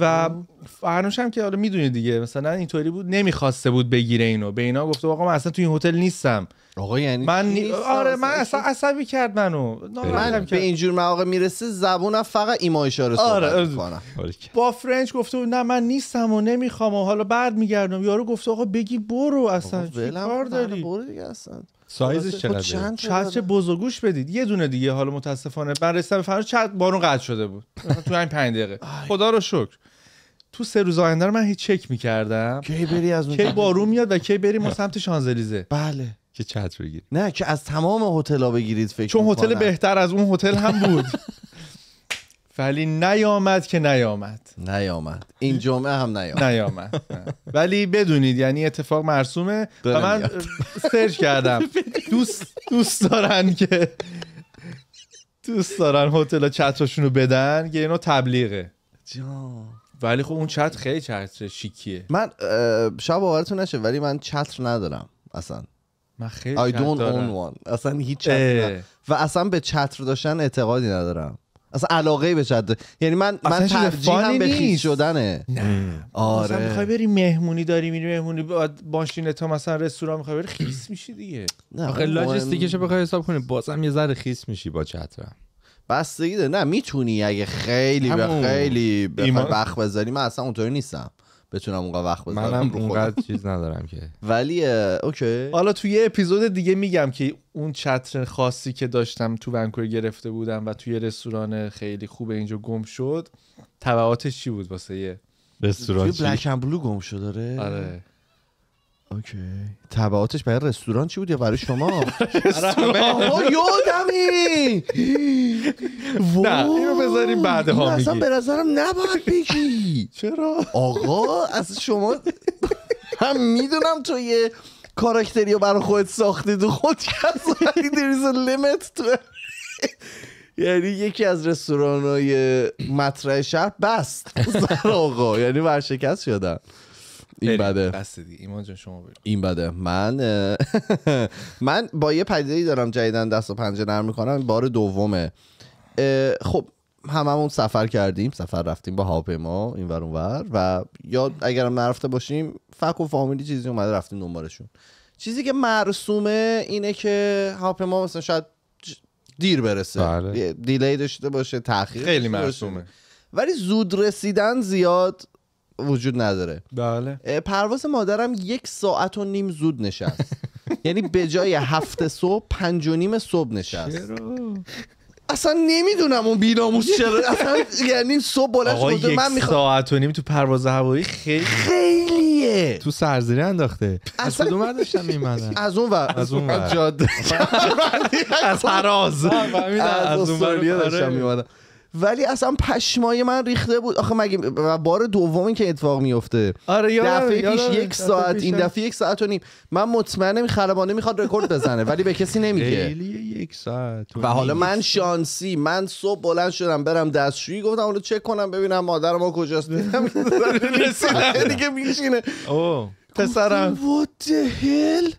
و خب. فرنوش هم که حالا آره، میدونی دیگه مثلا اینطوری بود نمیخواسته بود بگیره اینو به اینا گفته آقا من اصلا تو این هتل نیستم آقا یعنی من آره من اصلا عصبی کرد منو من به اینجور مواقع میرسه زبونم فقط ایما اشاره آره میکنم با فرنج گفته نه من نیستم و نمیخوام و حالا بعد میگردم یارو گفت آقا بگی برو اصلا کار داری برو دیگه اصلا سایزش خب، چقدره چند چه بزرگوش بدید یه دونه دیگه حالا متاسفانه من رسیدم فرار چت بارون قطع شده بود تو این 5 دقیقه خدا رو شکر تو سه روز آینده من هیچ چک میکردم کی بری از اون کی بارون میاد و کی بریم سمت شانزلیزه بله که چتر بگیرید نه که از تمام هتل‌ها بگیرید فکر چون هتل بهتر از اون هتل هم بود ولی نیامد که نیامد نیامد این جمعه هم نیامد نیامد ولی بدونید یعنی اتفاق مرسومه و من سرچ کردم دوست دوست دارن که دوست دارن هتل چترشون رو بدن که اینو تبلیغه ولی خب اون چتر خیلی چتر شیکیه من شب باورتون نشه ولی من چتر ندارم اصلا من خیلی I don't own اصلا هیچ و اصلا به چتر داشتن اعتقادی ندارم اصلا علاقه به چتر یعنی من من ترجیحم به خیس شدنه نه آره بری مهمونی داری میری مهمونی ماشین تو مثلا رستوران میخوای بری خیس میشی دیگه آخه رو بخوای حساب کنی بازم یه ذره خیس میشی با چترم بستگی نه میتونی اگه خیلی به خیلی بخ بزنی من اصلا اونطوری نیستم بتونم اونقدر وقت بذارم منم اونقدر چیز ندارم که ولی اوکی حالا تو یه اپیزود دیگه میگم که اون چتر خاصی که داشتم تو ونکوور گرفته بودم و توی رستوران خیلی خوب اینجا گم شد تبعاتش چی بود واسه یه رستوران توی بلک بلو گم شده آره, آره. اوکی تبعاتش برای رستوران چی بود یا برای شما آها یادمی نه اینو بذاریم بعد ها اصلا به نظرم نباید بگی چرا آقا از شما هم میدونم تو یه کاراکتری رو برای خودت ساختی تو خود ولی تو یعنی یکی از رستوران های مطرح شهر بست آقا یعنی ورشکست شدن این بده ایمان جان شما بریم این بده من من با یه پدیده ای دارم جدیدن دست و پنجه نرم میکنم بار دومه خب هممون سفر کردیم سفر رفتیم با هواپیما این ور ور و یا اگرم نرفته باشیم فک و فامیلی چیزی اومده رفتیم دنبالشون چیزی که مرسومه اینه که هواپیما مثلا شاید دیر برسه بله. دیلی داشته باشه تاخیر خیلی مرسومه ولی زود رسیدن زیاد وجود نداره بله پرواز مادرم یک ساعت و نیم زود نشست یعنی به جای هفت صبح پنج و نیم صبح نشست اصلا نمیدونم اون بیناموس چرا اصلا یعنی صبح بلند یک من میخوا... ساعت و نیم تو پرواز هوایی خیلی خیلیه تو سرزیری انداخته اصلا از داشتم میمدن از اون ور از اون ور از هراز از ور آره. داشتم میمدن ولی اصلا پشمای من ریخته بود آخه مگه بار دومی که اتفاق میفته آره یادم دفعه پیش یک ساعت این دفعه یک ساعت و نیم من مطمئنم خلبانه میخواد رکورد بزنه ولی به کسی نمیگه یک ساعت و, حالا من شانسی من صبح بلند شدم برم دستشویی گفتم اونو چک کنم ببینم مادر ما کجاست دیدم دیگه میشینه پسرم what the hell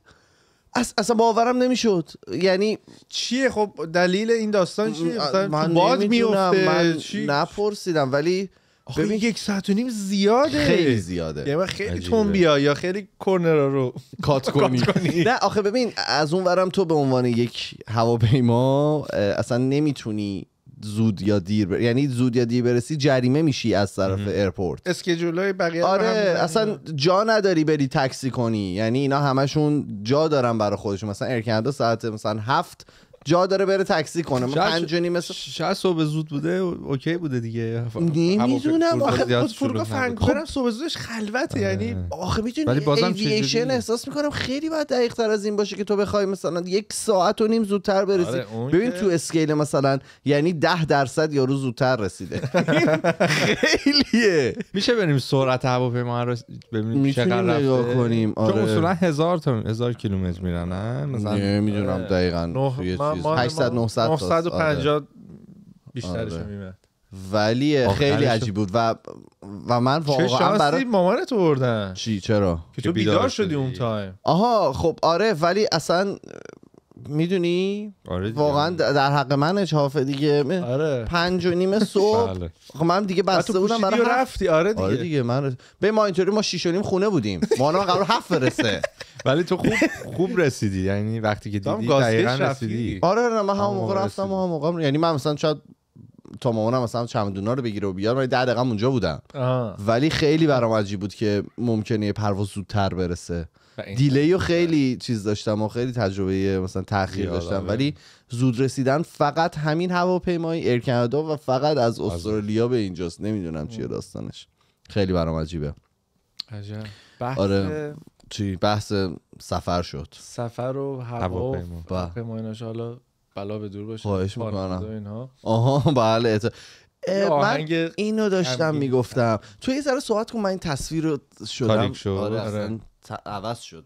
اصلا باورم نمیشد یعنی چیه خب دلیل این داستان چیه من باد میفته من نپرسیدم ولی ببین یک ساعت و نیم زیاده خیلی زیاده یعنی خیلی تون بیا یا خیلی کورنرا رو کات کنی نه آخه ببین از اون ورم تو به عنوان یک هواپیما اصلا نمیتونی زود یا دیر بر... یعنی زود یا دیر برسی جریمه میشی از طرف ایرپورت اسکیجولای بقیه آره اصلا جا نداری بری تاکسی کنی یعنی اینا همشون جا دارن برای خودشون مثلا ایرکندا ساعت مثلا هفت جا داره بره تاکسی کنه پنج و شاید صبح زود بوده اوکی بوده دیگه نمیدونم آخه فرودگاه هم خب. صبح زودش خلوته آره. یعنی آخه میتونی ایویشن احساس میکنم خیلی باید دقیق تر از این باشه که تو بخوای مثلا یک ساعت و نیم زودتر برسی آره، ببین تو اسکیل مثلا یعنی ده درصد یا یارو زودتر رسیده خیلیه میشه بریم سرعت هواپیما رو ببینیم چقدر رفته کنیم آره. چون اصولا هزار تا هزار کیلومتر میرن مثلا نمیدونم آره. دقیقاً من 800 900 950 بیشترش آره. میمد ولی خیلی عجیب بود و و من واقعا مامان تو بردن چی چرا که تو بیدار شدی اون تایم آها خب آره ولی اصلا میدونی آره واقعا در حق من اجحاف دیگه آره. پنج و نیم صبح بله. خب من دیگه بسته بودم برای رفتی آره دیگه, آره دیگه من به ما اینطوری ما شیش و نیم خونه بودیم ما قرار هفت برسه ولی تو خوب خوب رسیدی یعنی وقتی که دیدی دقیقاً رسیدی آره نه من همون موقع رفتم همون موقع یعنی من مثلا شاید تا مامانم مثلا چمدونا رو بگیره و بیار من ده دقیقه اونجا بودم آه. ولی خیلی برام عجیب بود که ممکنه یه پرواز زودتر برسه دیلی و خیلی چیز داشتم و خیلی تجربه مثلا تاخیر داشتم آره. ولی زود رسیدن فقط همین هواپیمای ایر و فقط از استرالیا به اینجاست نمیدونم چیه داستانش خیلی برام عجیبه عجب بحث آره چی بحث سفر شد سفر و هوا بله. حالا بلا به دور باشه خواهش آها بله من اینو داشتم میگفتم تو یه ذره صحبت کن من این تصویر رو شدم آره. آره. عوض شد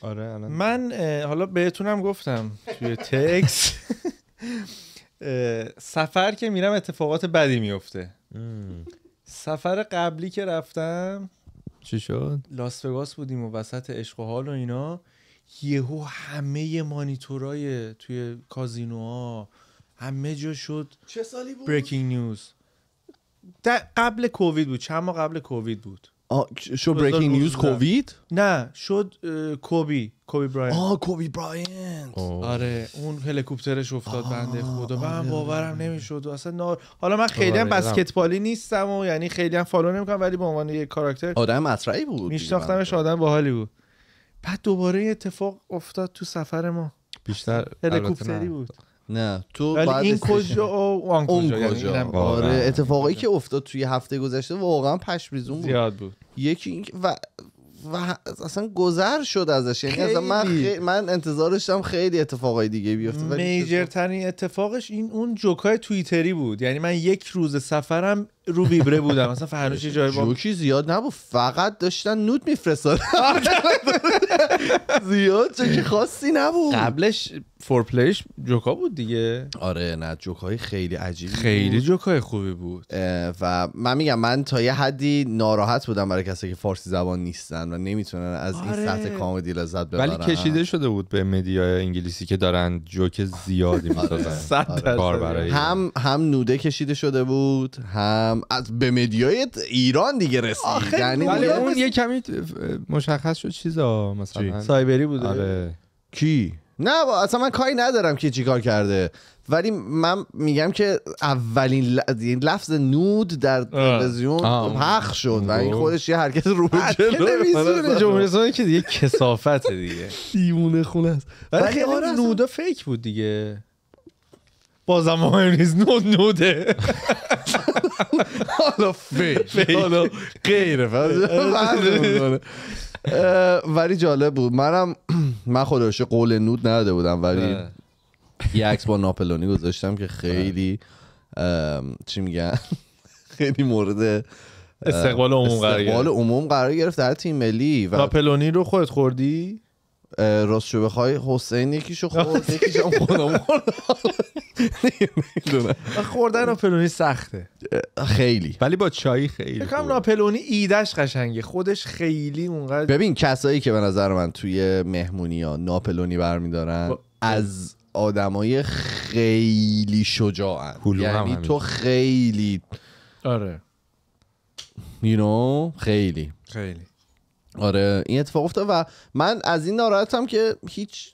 آره من حالا بهتونم گفتم توی تکس سفر که میرم اتفاقات بدی میفته سفر قبلی که رفتم چی شد؟ لاس وگاس بودیم و وسط عشق و حال و اینا یهو همه مانیتورای توی کازینوها همه جا شد چه سالی بود؟ بریکینگ نیوز قبل کووید بود چند ماه قبل کووید بود شو بریکینگ نیوز کووید نه شد کوبی کوبی براین آه کوبی براین آره اون هلیکوپترش افتاد بنده خدا و من آره، باورم آره، آره. نمیشد اصلا حالا من خیلی هم بسکتبالی نیستم و یعنی خیلی هم فالو نمیکنم ولی به عنوان یک کاراکتر آدم مطرحی بود میشناختمش آدم باحالی بود بعد دوباره اتفاق افتاد تو سفر ما بیشتر هلیکوپتری بود نه تو بعد این کجا اون کجا. یعنی آره اتفاقایی که افتاد توی هفته گذشته واقعا پشمریزون بود زیاد بود یکی و و اصلا گذر شد ازش یعنی اصلا من خی... من خیلی اتفاقای دیگه بیفته میجر ترین اتفاقش این اون جوکای توییتری بود یعنی من یک روز سفرم رو بیبره بودم مثلا فرنوش جای با جوکی زیاد نبود فقط داشتن نود میفرستاد زیاد چه خاصی نبود قبلش فورپلیش جوکا بود دیگه آره نه جوکای خیلی عجیبی خیلی جوکای خوبی بود و من میگم من تا یه حدی ناراحت بودم برای کسایی که فارسی زبان نیستن و نمیتونن از این آره. سطح کامدی لذت ببرن ولی کشیده شده بود به میدیای انگلیسی که دارن جوک زیادی آره. میسازن هم هم نوده کشیده شده بود هم از به مدیای ایران دیگه رسید یعنی ولی اون یه کمی مشخص شد چیزا مثلا چی؟ سایبری بوده آره. کی نه با اصلا من کاری ندارم که چیکار کرده ولی من میگم که اولین ل... لفظ نود در تلویزیون خب پخ شد و این خودش یه حرکت رو جلو آره، جمهوری که دیگه کسافت دیگه دیوونه خونه است ولی خیلی آره، نودا فیک بود دیگه بازم مهم نیست نود نوده حالا فیک حالا غیر ولی جالب بود منم من خودش قول نود نداده بودم ولی آره. یه عکس با ناپلونی گذاشتم که خیلی چی میگن خیلی مورد استقبال عموم قرار استقبال عموم قرار گرفت در تیم ملی و ناپلونی رو خودت خوردی راست شو بخوای حسین یکیشو خورد یکیشو خودم خوردن ناپلونی سخته خیلی ولی با چای خیلی کم ناپلونی ایدش قشنگه خودش خیلی اونقدر ببین کسایی که به نظر من توی مهمونی ها ناپلونی برمیدارن از آدمای خیلی شجاعن یعنی تو خیلی آره یو خیلی خیلی آره این اتفاق افتاد و من از این ناراحتم که هیچ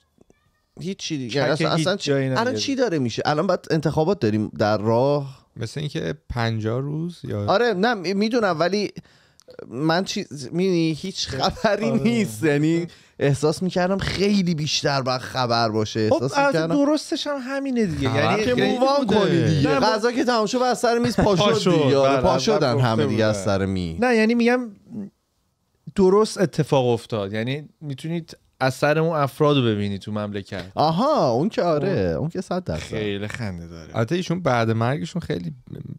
هیچ چی دیگه اصلا, اصلا چی... الان چی داره میشه الان بعد انتخابات داریم در راه مثل اینکه 50 روز یا آره نه میدونم ولی من چیز مینی هیچ خب. خبری آره. نیست یعنی احساس میکردم خیلی بیشتر باید خبر باشه خب، احساس خب میکردم درستش هم همینه دیگه یعنی که مووان کنی دیگه غذا که تمام شد از سر میز پاشد دیگه بله، پاشدن همه دیگه از سر می نه یعنی میگم درست اتفاق افتاد یعنی میتونید اثر اون افراد رو ببینی تو مملکت آها اون که آره اون, که صد خیلی خنده داره البته ایشون بعد مرگشون خیلی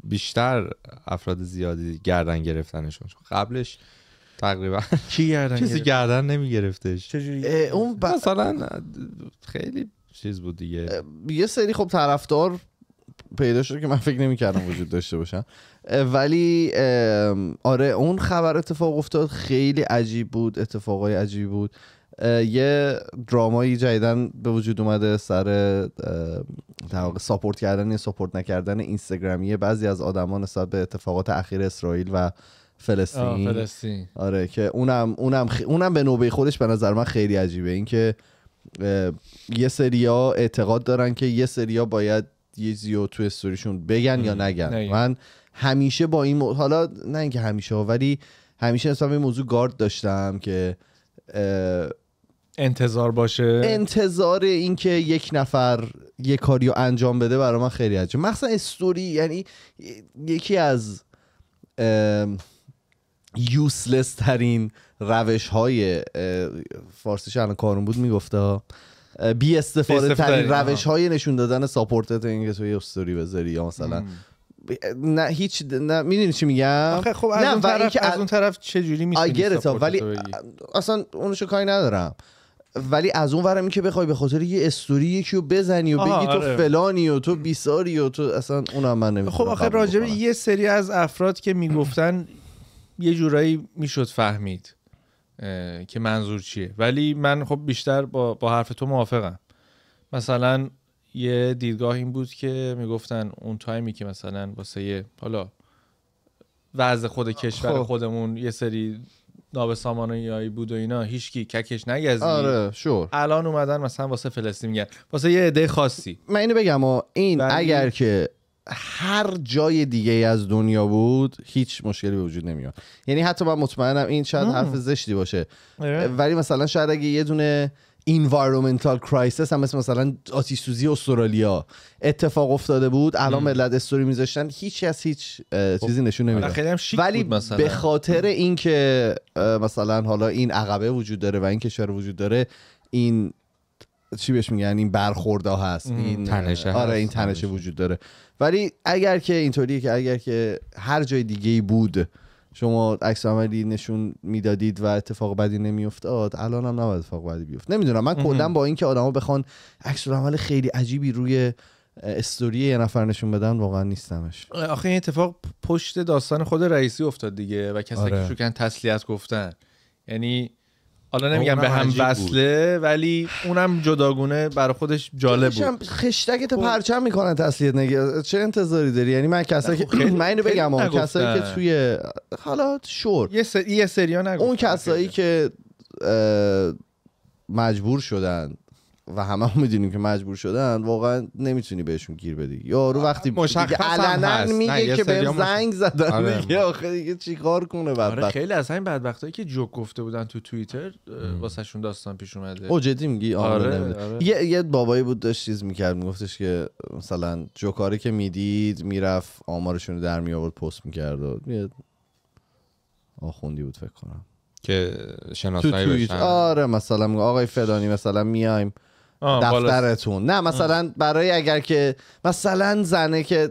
بیشتر افراد زیادی گردن گرفتنشون قبلش تقریبا کی گردن چیزی گردن نمی چجوری اون مثلا خیلی چیز بود دیگه یه سری خب طرفدار پیدا شده که من فکر نمیکردم وجود داشته باشم ولی آره اون خبر اتفاق افتاد خیلی عجیب بود اتفاقای عجیب بود یه درامایی جدیدن به وجود اومده سر ساپورت کردن یا ساپورت نکردن اینستاگرامی بعضی از آدمان نسبت به اتفاقات اخیر اسرائیل و فلسطین, فلسطین. آره که اونم اونم اونم به نوبه خودش به نظر من خیلی عجیبه اینکه یه سریا اعتقاد دارن که یه سریا باید زیو تو استوریشون بگن یا نگن من همیشه با این م حالا نه اینکه همیشه ولی همیشه اصلا این موضوع گارد داشتم که انتظار باشه انتظار اینکه یک نفر یه کاری رو انجام بده برای من خیلی عجیب مخصوصا استوری یعنی یکی از یوسلس ترین روش های فارسیش الان کارون بود میگفته بی استفاده ترین روش های نشون دادن ساپورتت که تو یه استوری بذاری یا مثلا نه هیچ نه میدونی چی میگم خب از, نه اون طرف, از اون طرف چه جوری میتونی ولی اصلا اونشو کاری ندارم ولی از اون ورم که بخوای به خاطر یه استوری یکی رو بزنی و بگی تو آره. فلانی و تو بیساری و تو اصلا اونم من نمیخوام خب آخه راجبه یه سری از افراد که میگفتن یه جورایی میشد فهمید که منظور چیه ولی من خب بیشتر با, حرف تو موافقم مثلا یه دیدگاه این بود که میگفتن اون تایمی که مثلا واسه یه حالا وضع خود کشور خب. خودمون یه سری نابسامانیایی بود و اینا هیچکی ککش نگزید آره شور الان اومدن مثلا واسه فلسطین میگن واسه یه عده خاصی من اینو بگم و این اگر که هر جای دیگه از دنیا بود هیچ مشکلی به وجود نمیاد یعنی حتی من مطمئنم این شاید حرف زشتی باشه آره. ولی مثلا شاید اگه یه دونه انوایرومنتال کرایسس هم مثل مثلا آتیسوزی استرالیا اتفاق افتاده بود الان ملت استوری میذاشتن هیچ از هیچ خب. چیزی نشون شیک ولی به خاطر اینکه مثلا حالا این عقبه وجود داره و این کشور وجود داره این چی بهش میگن این برخورده آره، هست این تنشه آره این تنشه وجود داره ولی اگر که اینطوریه که اگر که هر جای دیگه ای بود شما عکس عملی نشون میدادید و اتفاق بدی نمیافتاد الان هم نباید اتفاق بدی بیفت نمیدونم من کلا با اینکه آدما بخوان عکس عمل خیلی عجیبی روی استوری یه نفر نشون بدن واقعا نیستمش آخه این اتفاق پشت داستان خود رئیسی افتاد دیگه و کسایی آره. که شکن تسلیت گفتن یعنی حالا نمیگم به هم وصله ولی اونم جداگونه برا خودش جالب بود خشتک تو خب. پرچم میکنه تسلیت نگه چه انتظاری داری یعنی من کسایی که خب، من اینو بگم کسایی که توی حالا شور یه, یه سریا اون کسایی که مجبور شدن و همه هم میدونیم که مجبور شدن واقعا نمیتونی بهشون گیر بدی یارو وقتی مشخص علنا میگه که به زنگ زدن آره. دیگه آخه دیگه کار کنه بعد آره خیلی از همین بدبختایی که جوک گفته بودن تو توییتر واسهشون داستان پیش اومده او جدی میگی آره, آره. یه،, یه بابایی بود داشت چیز میکرد میگفتش که مثلا جوکاری که میدید میرفت آمارشون رو در می آورد پست میکرد و آخوندی بود فکر کنم که شناسایی بشن آره مثلا آقای فدانی مثلا میایم دفترتون نه مثلا برای اگر که مثلا زنه که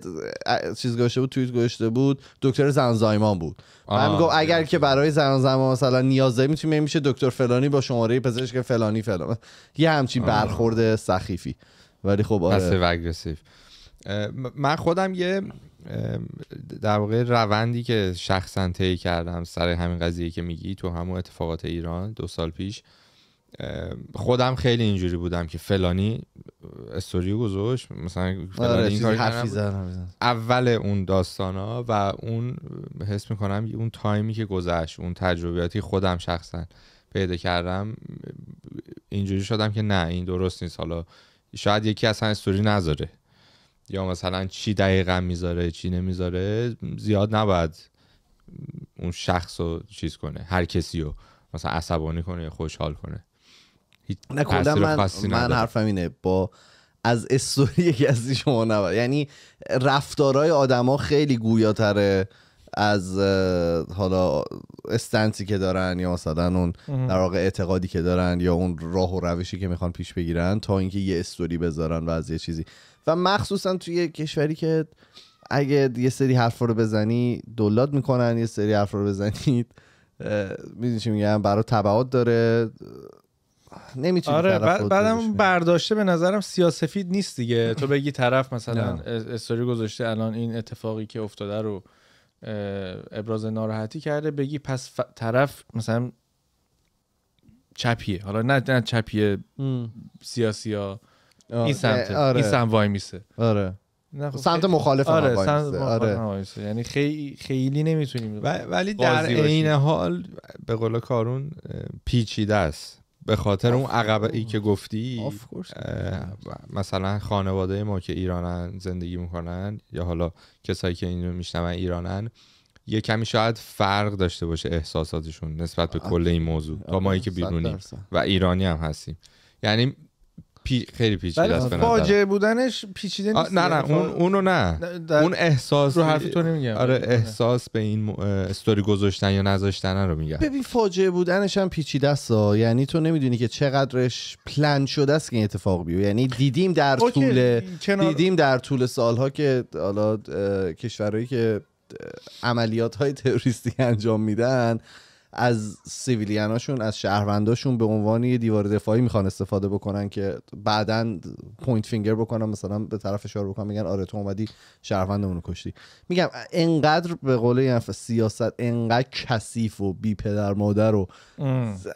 چیز گوشته بود توییت گوشته بود دکتر زن زایمان بود من گفت اگر که برای زن زایمان مثلا نیاز داری میتونی میشه دکتر فلانی با شماره پزشک فلانی فلان یه همچین برخورد سخیفی ولی خب آره من خودم یه در واقع روندی که شخصا طی کردم سر همین قضیه که میگی تو همون اتفاقات ایران دو سال پیش خودم خیلی اینجوری بودم که فلانی استوری گذاشت مثلا آره، این اول اون داستان ها و اون حس میکنم اون تایمی که گذشت اون تجربیاتی خودم شخصا پیدا کردم اینجوری شدم که نه این درست نیست حالا شاید یکی اصلا استوری نذاره یا مثلا چی دقیقا میذاره چی نمیذاره زیاد نباید اون شخص رو چیز کنه هر کسی رو مثلا عصبانی کنه یا خوشحال کنه من, من حرفم اینه با از استوری یکی از شما نبر یعنی رفتارهای آدما خیلی گویاتره از حالا استنسی که دارن یا مثلا اون در واقع اعتقادی که دارن یا اون راه و روشی که میخوان پیش بگیرن تا اینکه یه استوری بذارن و از یه چیزی و مخصوصا توی کشوری که اگه یه سری حرف رو بزنی دولاد میکنن یه سری حرف رو بزنید میدونی چی میگم برای تبعات داره نمیتونی آره بعد بعدم برداشته به نظرم سیاسفید نیست دیگه تو بگی طرف مثلا استوری گذاشته الان این اتفاقی که افتاده رو ابراز ناراحتی کرده بگی پس طرف مثلا چپیه حالا نه نه چپیه سیاسی ها این سمت آره. این سمت وای میسه آره خب سمت مخالف آره سمت آره. یعنی خیلی خیلی نمیتونیم ولی در عین حال به قول کارون پیچیده است به خاطر اون عقبه ای که گفتی مثلا خانواده ما که ایرانن زندگی میکنن یا حالا کسایی که اینو میشنون ایرانن یه کمی شاید فرق داشته باشه احساساتشون نسبت به کل این موضوع تا مایی که بیرونیم و ایرانی هم هستیم یعنی پی... خیلی پیچیده است فاجعه بودنش پیچیده نیست نه نه اون اونو نه اون احساس رو حرفی تو نمیگم آره،, آره احساس به این استوری گذاشتن یا نذاشتن رو میگم ببین فاجعه بودنش هم پیچیده است یعنی تو نمیدونی که چقدرش پلن شده است که این اتفاق بیفته یعنی دیدیم در طول دیدیم در طول سالها که حالا کشورهایی که عملیات های تروریستی انجام میدن از سیویلیاناشون از شهرونداشون به عنوان یه دیوار دفاعی میخوان استفاده بکنن که بعدا پوینت فینگر بکنن مثلا به طرف اشاره بکنن میگن آره تو اومدی شهروندمون رو کشتی میگم انقدر به قول سیاست انقدر کثیف و بی پدر مادر و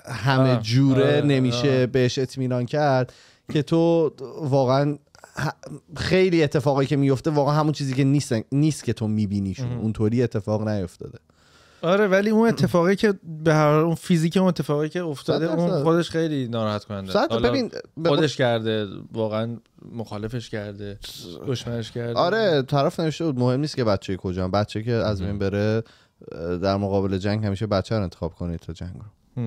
همه جوره آره، آره. نمیشه بهش اطمینان کرد که تو واقعا خیلی اتفاقایی که میفته واقعا همون چیزی که نیست نیست که تو میبینیشون اونطوری اتفاق نیفتاده آره ولی اون اتفاقی که به هر اون فیزیک اون اتفاقی که افتاده اون خودش خیلی ناراحت کننده ببین خودش کرده واقعا مخالفش کرده دشمنش کرده آره طرف نوشته بود مهم نیست که بچه کجا بچه که از این بره در مقابل جنگ همیشه بچه رو انتخاب کنید تا جنگ رو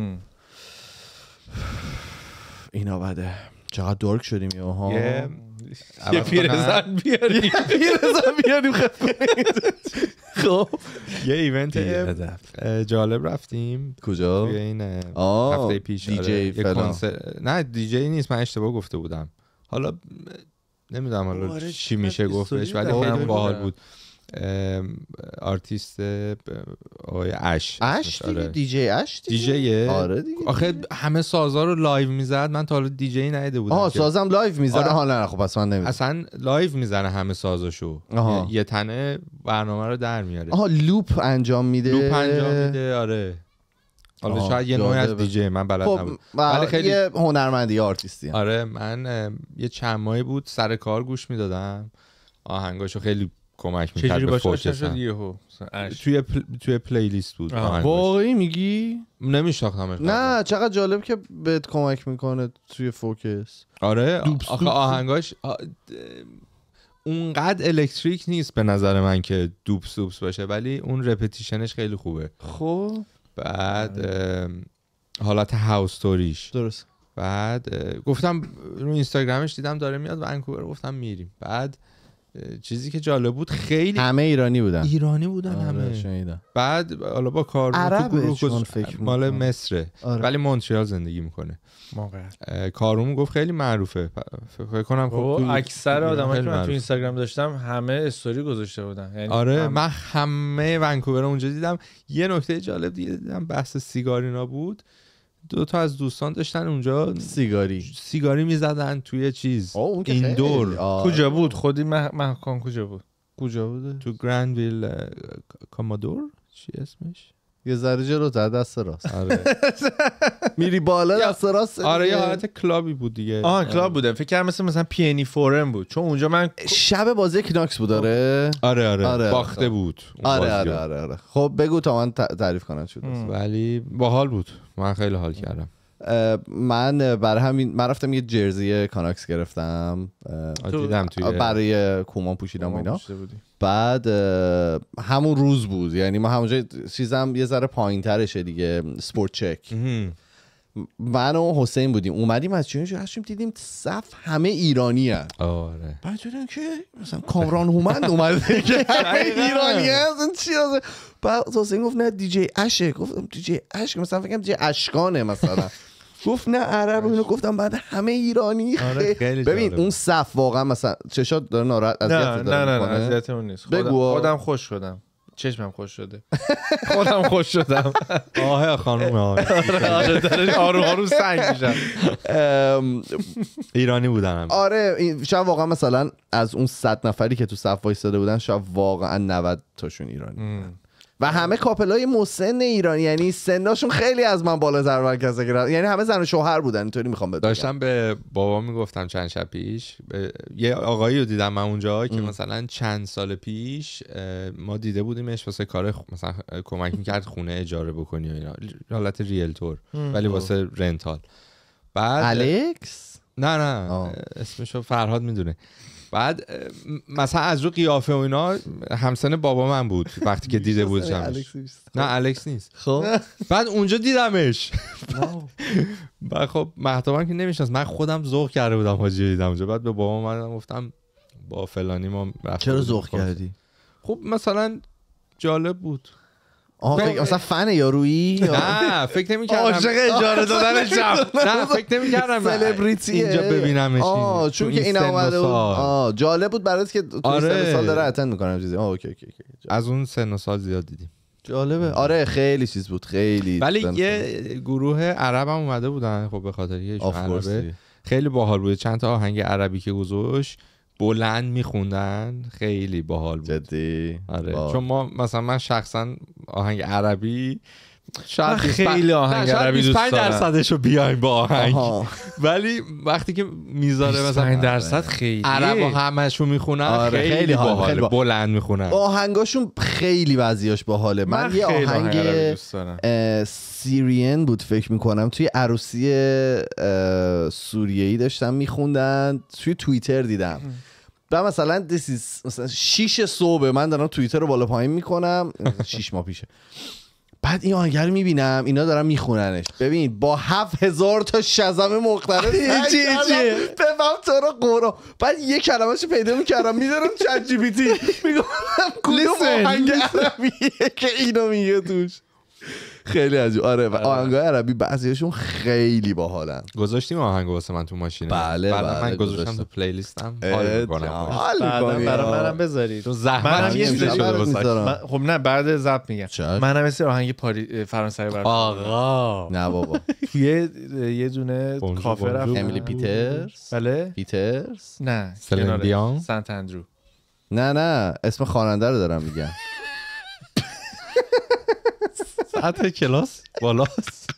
اینا بده چقدر درک شدیم یه یه پیرزن بیاریم یه پیرزن بیاریم خب یه ایونت جالب رفتیم کجا این هفته پیش دیجی آره. نه دیجی نیست من اشتباه گفته بودم حالا نمیدونم حالا آره، چی میشه گفتش ولی خیلی آره. باحال بود آرتیست آقای اش اش آره. اش آره دیگه آخه همه سازا رو لایو میزد من تا حالا جی نیده بودم آها سازم لایو میزنه آره. حالا خب پس من نمیدونم اصلا لایو میزنه همه سازاشو یه تنه برنامه رو در میاره آها لوپ انجام میده لوپ انجام میده آره حالا شاید یه نوع از دیجی من بلد خب ولی خیلی یه هنرمندی آرتیستی آره من یه چند ماهی بود سر کار گوش میدادم آهنگاشو خیلی کمک میکرد به هو توی پل... توی پلیلیست بود واقعی میگی نمیشناختم نه چقدر جالب که بهت کمک میکنه توی فوکس آره آخه آهنگاش اونقدر الکتریک نیست به نظر من که دوپس دوپس باشه ولی اون رپتیشنش خیلی خوبه خب بعد حالت هاوس توریش درست بعد گفتم رو اینستاگرامش دیدم داره میاد ونکوور گفتم میریم بعد چیزی که جالب بود خیلی همه ایرانی بودن ایرانی بودن آره، همه بعد حالا با کار مال مصره آره. ولی مونتریال زندگی میکنه کاروم گفت خیلی معروفه فکر کنم خب اکثر آدمایی که من تو اینستاگرام داشتم همه استوری گذاشته بودن یعنی آره من همه ونکوور اونجا دیدم یه نکته جالب دیدم بحث سیگارینا بود دو تا از دوستان داشتن اونجا سیگاری سیگاری میزدن توی چیز این دور کجا بود خودی مکان کجا بود کجا بود تو گرانویل کامادور چی اسمش یه ذره جلو در دست راست آره میری بالا دست راست آره یه حالت کلابی بود دیگه آها آره. کلاب بوده فکر کنم مثل مثلا پی e فورم بود چون اونجا من شب بازی کناکس بود آره. آره،, آره آره آره باخته بود آره آره آره خب بگو تا من تعریف کنم شد ولی باحال بود من خیلی حال کردم من برای همین من رفتم یه جرزی کاناکس گرفتم دیدم برای کومان پوشیدم اینا بعد همون روز بود یعنی ما همونجا چیزم یه ذره پایین ترشه دیگه سپورت چک من و حسین بودیم اومدیم از چینش هستیم دیدیم صف همه ایرانی هست آره بعد که مثلا کامران هومند اومده که همه ایرانی هست چی هست بعد حسین گفت نه دیجی اشه گفتم دیجی اش مثلا فکرم دیجی اشکانه مثلا گفت نه عرب آره، اینو گفتم بعد همه ایرانی آره، ببین اون صف واقعا مثلا چشات داره ناراحت اذیت نه نه نه اذیتمون نیست خودم خوش شدم چشمم خوش شده خودم خوش شدم آه خانم آره, آره، آروم آروم سنگ میشم ایرانی بودن آره شاید واقعا مثلا از اون صد نفری که تو صف وایساده بودن شاید واقعا 90 تاشون ایرانی بودن و همه کاپلای مسن ایرانی، یعنی سنشون خیلی از من بالا در مرکزه گرفت یعنی همه زن و شوهر بودن اینطوری میخوام بگم داشتم به بابا میگفتم چند شب پیش یه آقایی رو دیدم من اونجا که مثلا چند سال پیش ما دیده بودیمش واسه کار خ... مثلا کمک میکرد خونه اجاره بکنی و اینا حالت ریلتور ولی واسه رنتال بعد الکس نه نه اسمشو فرهاد میدونه بعد مثلا از رو قیافه و اینا همسن بابا من بود وقتی که دیده بود نه الکس نیست خب بعد اونجا دیدمش بعد خب محتوان که نمیشناس من خودم ذوق کرده بودم حاجی دیدم اونجا بعد به بابا من گفتم با فلانی ما چرا ذوق کردی خب مثلا جالب بود آه اصلا فن یارویی نه فکر کردم عاشق اجاره دادن شب نه فکر کردم سلبریتی اینجا ببینمش آه چون که این اومده بود آه جالب بود برای که توی آره. سال داره اتن میکنم چیزی آه اوکی اوکی از اون سن و سال زیاد دیدیم جالبه آره خیلی چیز بود خیلی ولی یه گروه عرب هم اومده بودن خب به خاطر خیلی باحال بود چند تا آهنگ عربی که گذاشت بلند میخوندن خیلی باحال بود جدی آره چون ما مثلا من شخصا آهنگ عربی شاید خیلی آهنگ عربی دوست دارم درصدش رو بیایم با آهنگ ولی وقتی که میذاره مثلا درصد خیلی عرب همشو میخونن آره، خیلی, خیلی باحال با... بلند میخونن آهنگاشون خیلی وضعیاش باحاله من, من یه آهنگ, آهنگ بود فکر میکنم توی عروسی سوریه ای داشتم میخوندن توی توییتر دیدم و مثلا is مثلا شیش صبح من دارم توییتر رو بالا پایین میکنم شیش ماه پیشه بعد این آنگر میبینم اینا دارن میخوننش ببین با هفت هزار تا شزم مختلف چی چی بفهم تو رو بعد یه کلمهشو پیدا میکردم میدارم چند جی پی تی میگم کدوم عربیه که اینو میگه توش خیلی عجیب آره و آره. آهنگای عربی بعضیشون خیلی باحالن گذاشتیم آهنگ واسه من تو ماشین بله بله من گذاشتم تو پلی لیستم حال می‌کنم برای منم بذارید تو زحمت یه چیزی من خب نه بعد زب میگم منم مثل آهنگ پاری فرانسوی برات آقا نه بابا یه یه دونه کافه امیلی پیترز بله پیترز نه سلندیان سنت اندرو نه نه اسم خواننده رو دارم میگم سطح کلاس بالاست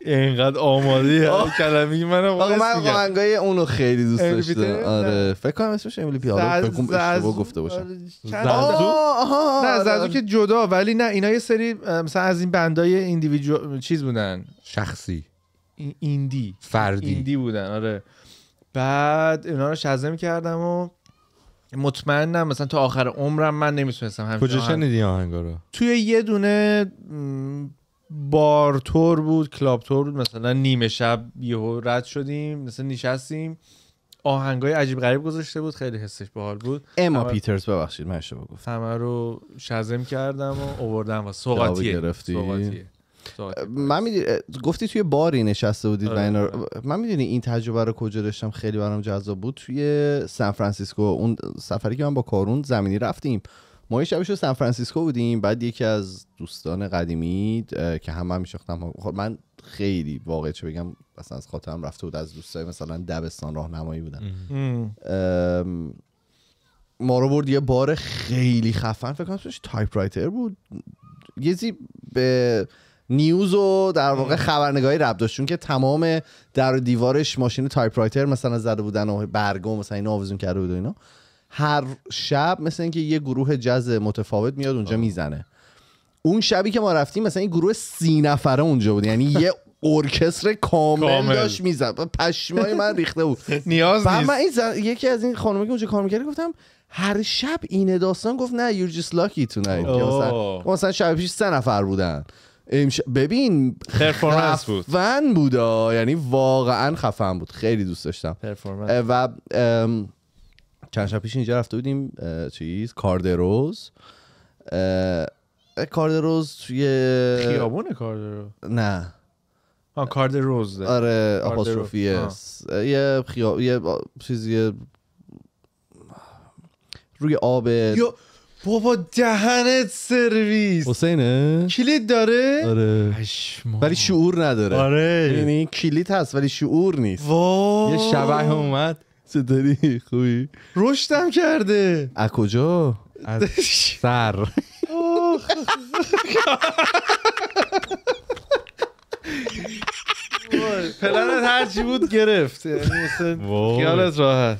اینقدر آماده کلمه منم آقا من آهنگای اونو خیلی دوست داشتم آره،, آره فکر کنم اسمش امیلی پیارو فکر اشتباه گفته باشم زرزو آره، نه زرزو که جدا ولی نه اینا یه سری مثلا از این بندای ایندیویدوال چیز بودن شخصی ایندی فردی ایندی بودن آره بعد اینا رو شزم کردم و مطمئنم مثلا تا آخر عمرم من نمیتونستم همین کجا شنیدی رو توی یه دونه بار تور بود کلاب تور بود مثلا نیمه شب یهو رد شدیم مثلا نشستیم آهنگای عجیب غریب گذاشته بود خیلی حسش باحال بود اما پیترز ببخشید من اشتباه گفتم همه رو شزم کردم و اووردم و سوغاتی گرفتی من میدونی گفتی توی باری نشسته بودید آره، و اینا آره. من میدونی این تجربه رو کجا داشتم خیلی برام جذاب بود توی سان فرانسیسکو اون سفری که من با کارون زمینی رفتیم ما یه شبش سان فرانسیسکو بودیم بعد یکی از دوستان قدیمی که هم میشختم خب من خیلی واقع چه بگم مثلا از خاطرم رفته بود از دوستای مثلا دبستان راهنمایی بودن ما رو برد یه بار خیلی خفن فکر کنم تایپ رایتر بود یه به نیوز و در واقع خبرنگاری رب داشتون که تمام در و دیوارش ماشین تایپ رایتر مثلا زده بودن و برگو مثلا اینو آویزون کرده بود و اینا هر شب مثل اینکه یه گروه جز متفاوت میاد اونجا میزنه اون شبی که ما رفتیم مثلا این گروه سی نفره اونجا بود یعنی یه ارکستر کامل داشت میزد پشمای من ریخته بود نیاز نیست من این یکی از این خانومه که اونجا کار میکرد گفتم هر شب اینه داستان گفت نه یور لاکی تو مثلا شب پیش سه نفر بودن امش... ببین پرفورمنس بود خفن بود یعنی واقعا خفن بود خیلی دوست داشتم و ام... چند شب پیش اینجا رفته بودیم چیز کاردروز کاردروز توی خیابون کاردروز نه آن کاردروز ده. آره آپاستروفی یه خیاب یه چیزی روی آب بابا دهنت سرویس حسینه کلید داره آره ولی شعور نداره آره یعنی کلید هست ولی شعور نیست وا... یه شبه اومد چطوری خوبی رشدم کرده از کجا از سر پلنت هرچی بود گرفت یعنی خیالت راحت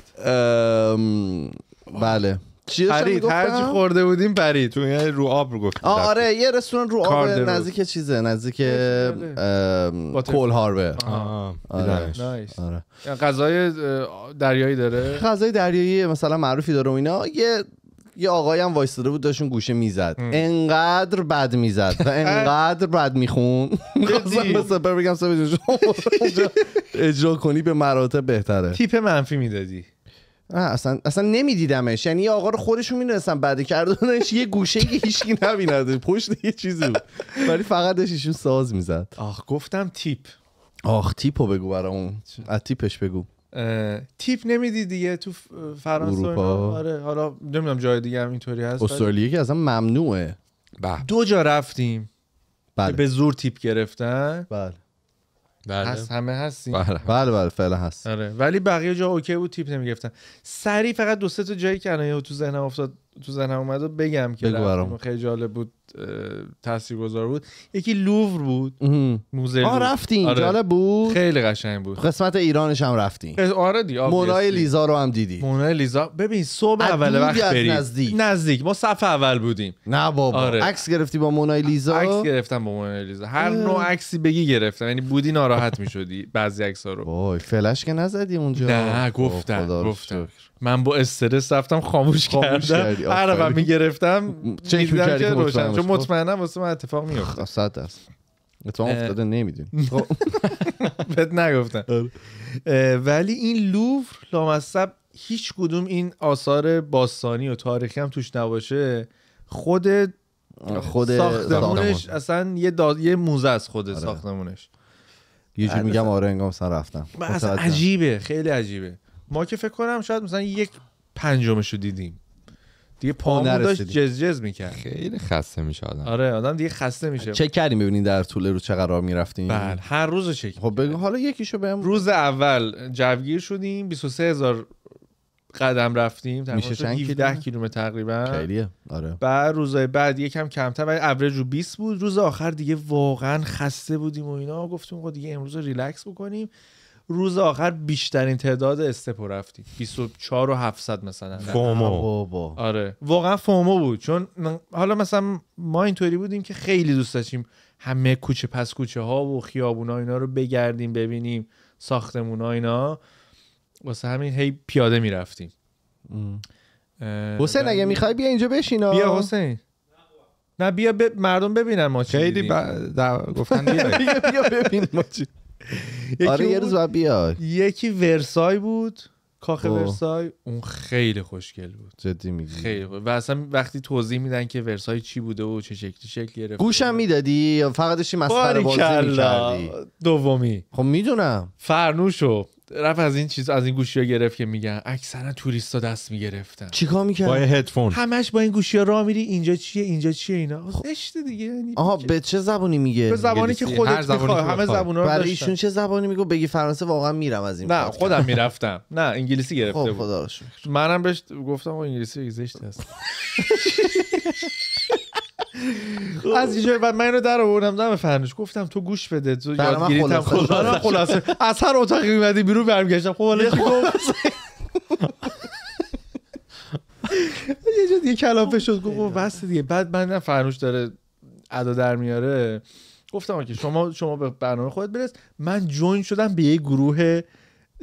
بله پرید هر چی خورده بودیم پرید تو رو آب رو گفت آره یه رستوران رو آب نزدیک چیزه نزدیک بله. کول هاربر آره, آره. غذای دریایی داره غذای دریایی مثلا معروفی داره و اینا یه یه آقایی هم وایستاده بود داشتون گوشه میزد انقدر بد میزد و انقدر بد میخون سپر بگم اجرا کنی به مراتب بهتره تیپ منفی میدادی اصلا اصلا نمیدیدمش یعنی آقا رو خودشون میدونستن بعد کردنش یه گوشه که هیچکی نبیند پشت یه چیزی بود ولی فقط داشت ایشون ساز میزد آخ گفتم تیپ آخ تیپو بگو اون از تیپش بگو تیپ نمیدی دیگه تو فرانسه آره حالا نمیدونم جای دیگه هم اینطوری هست استرالیا که اصلا ممنوعه دو جا رفتیم بله. به زور تیپ گرفتن بله بله. هست همه هستیم بله. بله،, بله بله, فعلا هست آره. ولی بقیه جا اوکی بود تیپ نمیگرفتن سریع فقط دو سه تا جایی که الان تو ذهنم افتاد تو زنم اومد و بگم که برام. خیلی جالب بود تاثیرگذار بود یکی لوور بود موزه آه رفتین آره. جالب بود خیلی قشنگ بود قسمت ایرانش هم رفتین آره دی مونای لیزا رو هم دیدی مونای لیزا ببین صبح اول وقت بریم نزدیک نزدیک ما صف اول بودیم نه بابا آره. عکس گرفتی با مونای لیزا عکس گرفتم با مونای لیزا هر نوع عکسی بگی گرفتم یعنی بودی ناراحت میشدی بعضی عکس‌ها رو وای فلش که نزدی اونجا نه گفتم خب، گفتم من با استرس رفتم خاموش, خاموش کردم هر وقت میگرفتم چک چون مطمئنم واسه من اتفاق میفته صد درصد اتفاق افتاده نمیدونی خب. بهت نگفتن آره. ولی این لوور لامصب هیچ کدوم این آثار باستانی و تاریخی هم توش نباشه خود خود ساختمونش اصلا یه, داد... یه موزه از خود آره. ساختمونش یه جور آره. میگم آره انگام سر رفتم اصلا عجیبه خیلی عجیبه ما که فکر کنم شاید مثلا یک پنجمش رو دیدیم دیگه پامون داشت جز جز میکرد خیلی خسته میشه آدم آره آدم دیگه خسته میشه چک کردیم ببینید در طول رو چه قرار میرفتیم بله هر روز چک خب بگو حالا یکیشو بهم روز اول جوگیر شدیم هزار قدم رفتیم میشه 17 کیلومتر تقریبا خیلیه آره بعد روزای بعد یکم کمتر ولی اوریج رو 20 بود روز آخر دیگه واقعا خسته بودیم و اینا گفتیم خب دیگه امروز ریلکس بکنیم روز آخر بیشترین تعداد استپو رفتیم 24 و 700 مثلا فومو آره واقعا فومو بود چون حالا مثلا ما اینطوری بودیم که خیلی دوست داشتیم همه کوچه پس کوچه ها و خیابون ها اینا رو بگردیم ببینیم ساختمون ها اینا واسه همین هی پیاده میرفتیم حسین اگه میخوای بیا اینجا بشین بیا حسین نه بیا مردم ببینن ما چی خیلی گفتن بیا بیا ببین ما چی آره یه روز باید بیاد یکی ورسای بود کاخ ورسای اون خیلی خوشگل بود جدی میگی خیلی خوش. و اصلا وقتی توضیح میدن که ورسای چی بوده و چه شکلی شکل گرفته گوشم میدادی یا فقط داشتی مسخره بازی میکردی دومی خب میدونم فرنوشو رفت از این چیز از این گوشی ها گرفت که میگن اکثرا توریستا دست میگرفتن چیکار میکرد با هدفون همش با این گوشی ها راه میری اینجا چیه اینجا چیه اینا خشت خب. دیگه یعنی آها به چه زبانی میگه به زبانی که خودت زبانی همه زبونا ایشون چه زبانی میگه بگی فرانسه واقعا میرم از این نه خودم میرفتم نه انگلیسی خب، گرفته بود منم بهش گفتم انگلیسی زشت هست خب. از اینجا بعد من رو در آوردم دم فرنوش گفتم تو گوش بده تو یاد خلاصه آره، خلاصه از هر اتاقی میمدی بیرون برمیگشتم خب حالا چی یه دیگه کلافه شد گفت خب، بس دیگه بعد من فرنوش داره ادا در میاره گفتم که شما شما به برنامه خودت برس من جوین شدم به یه گروه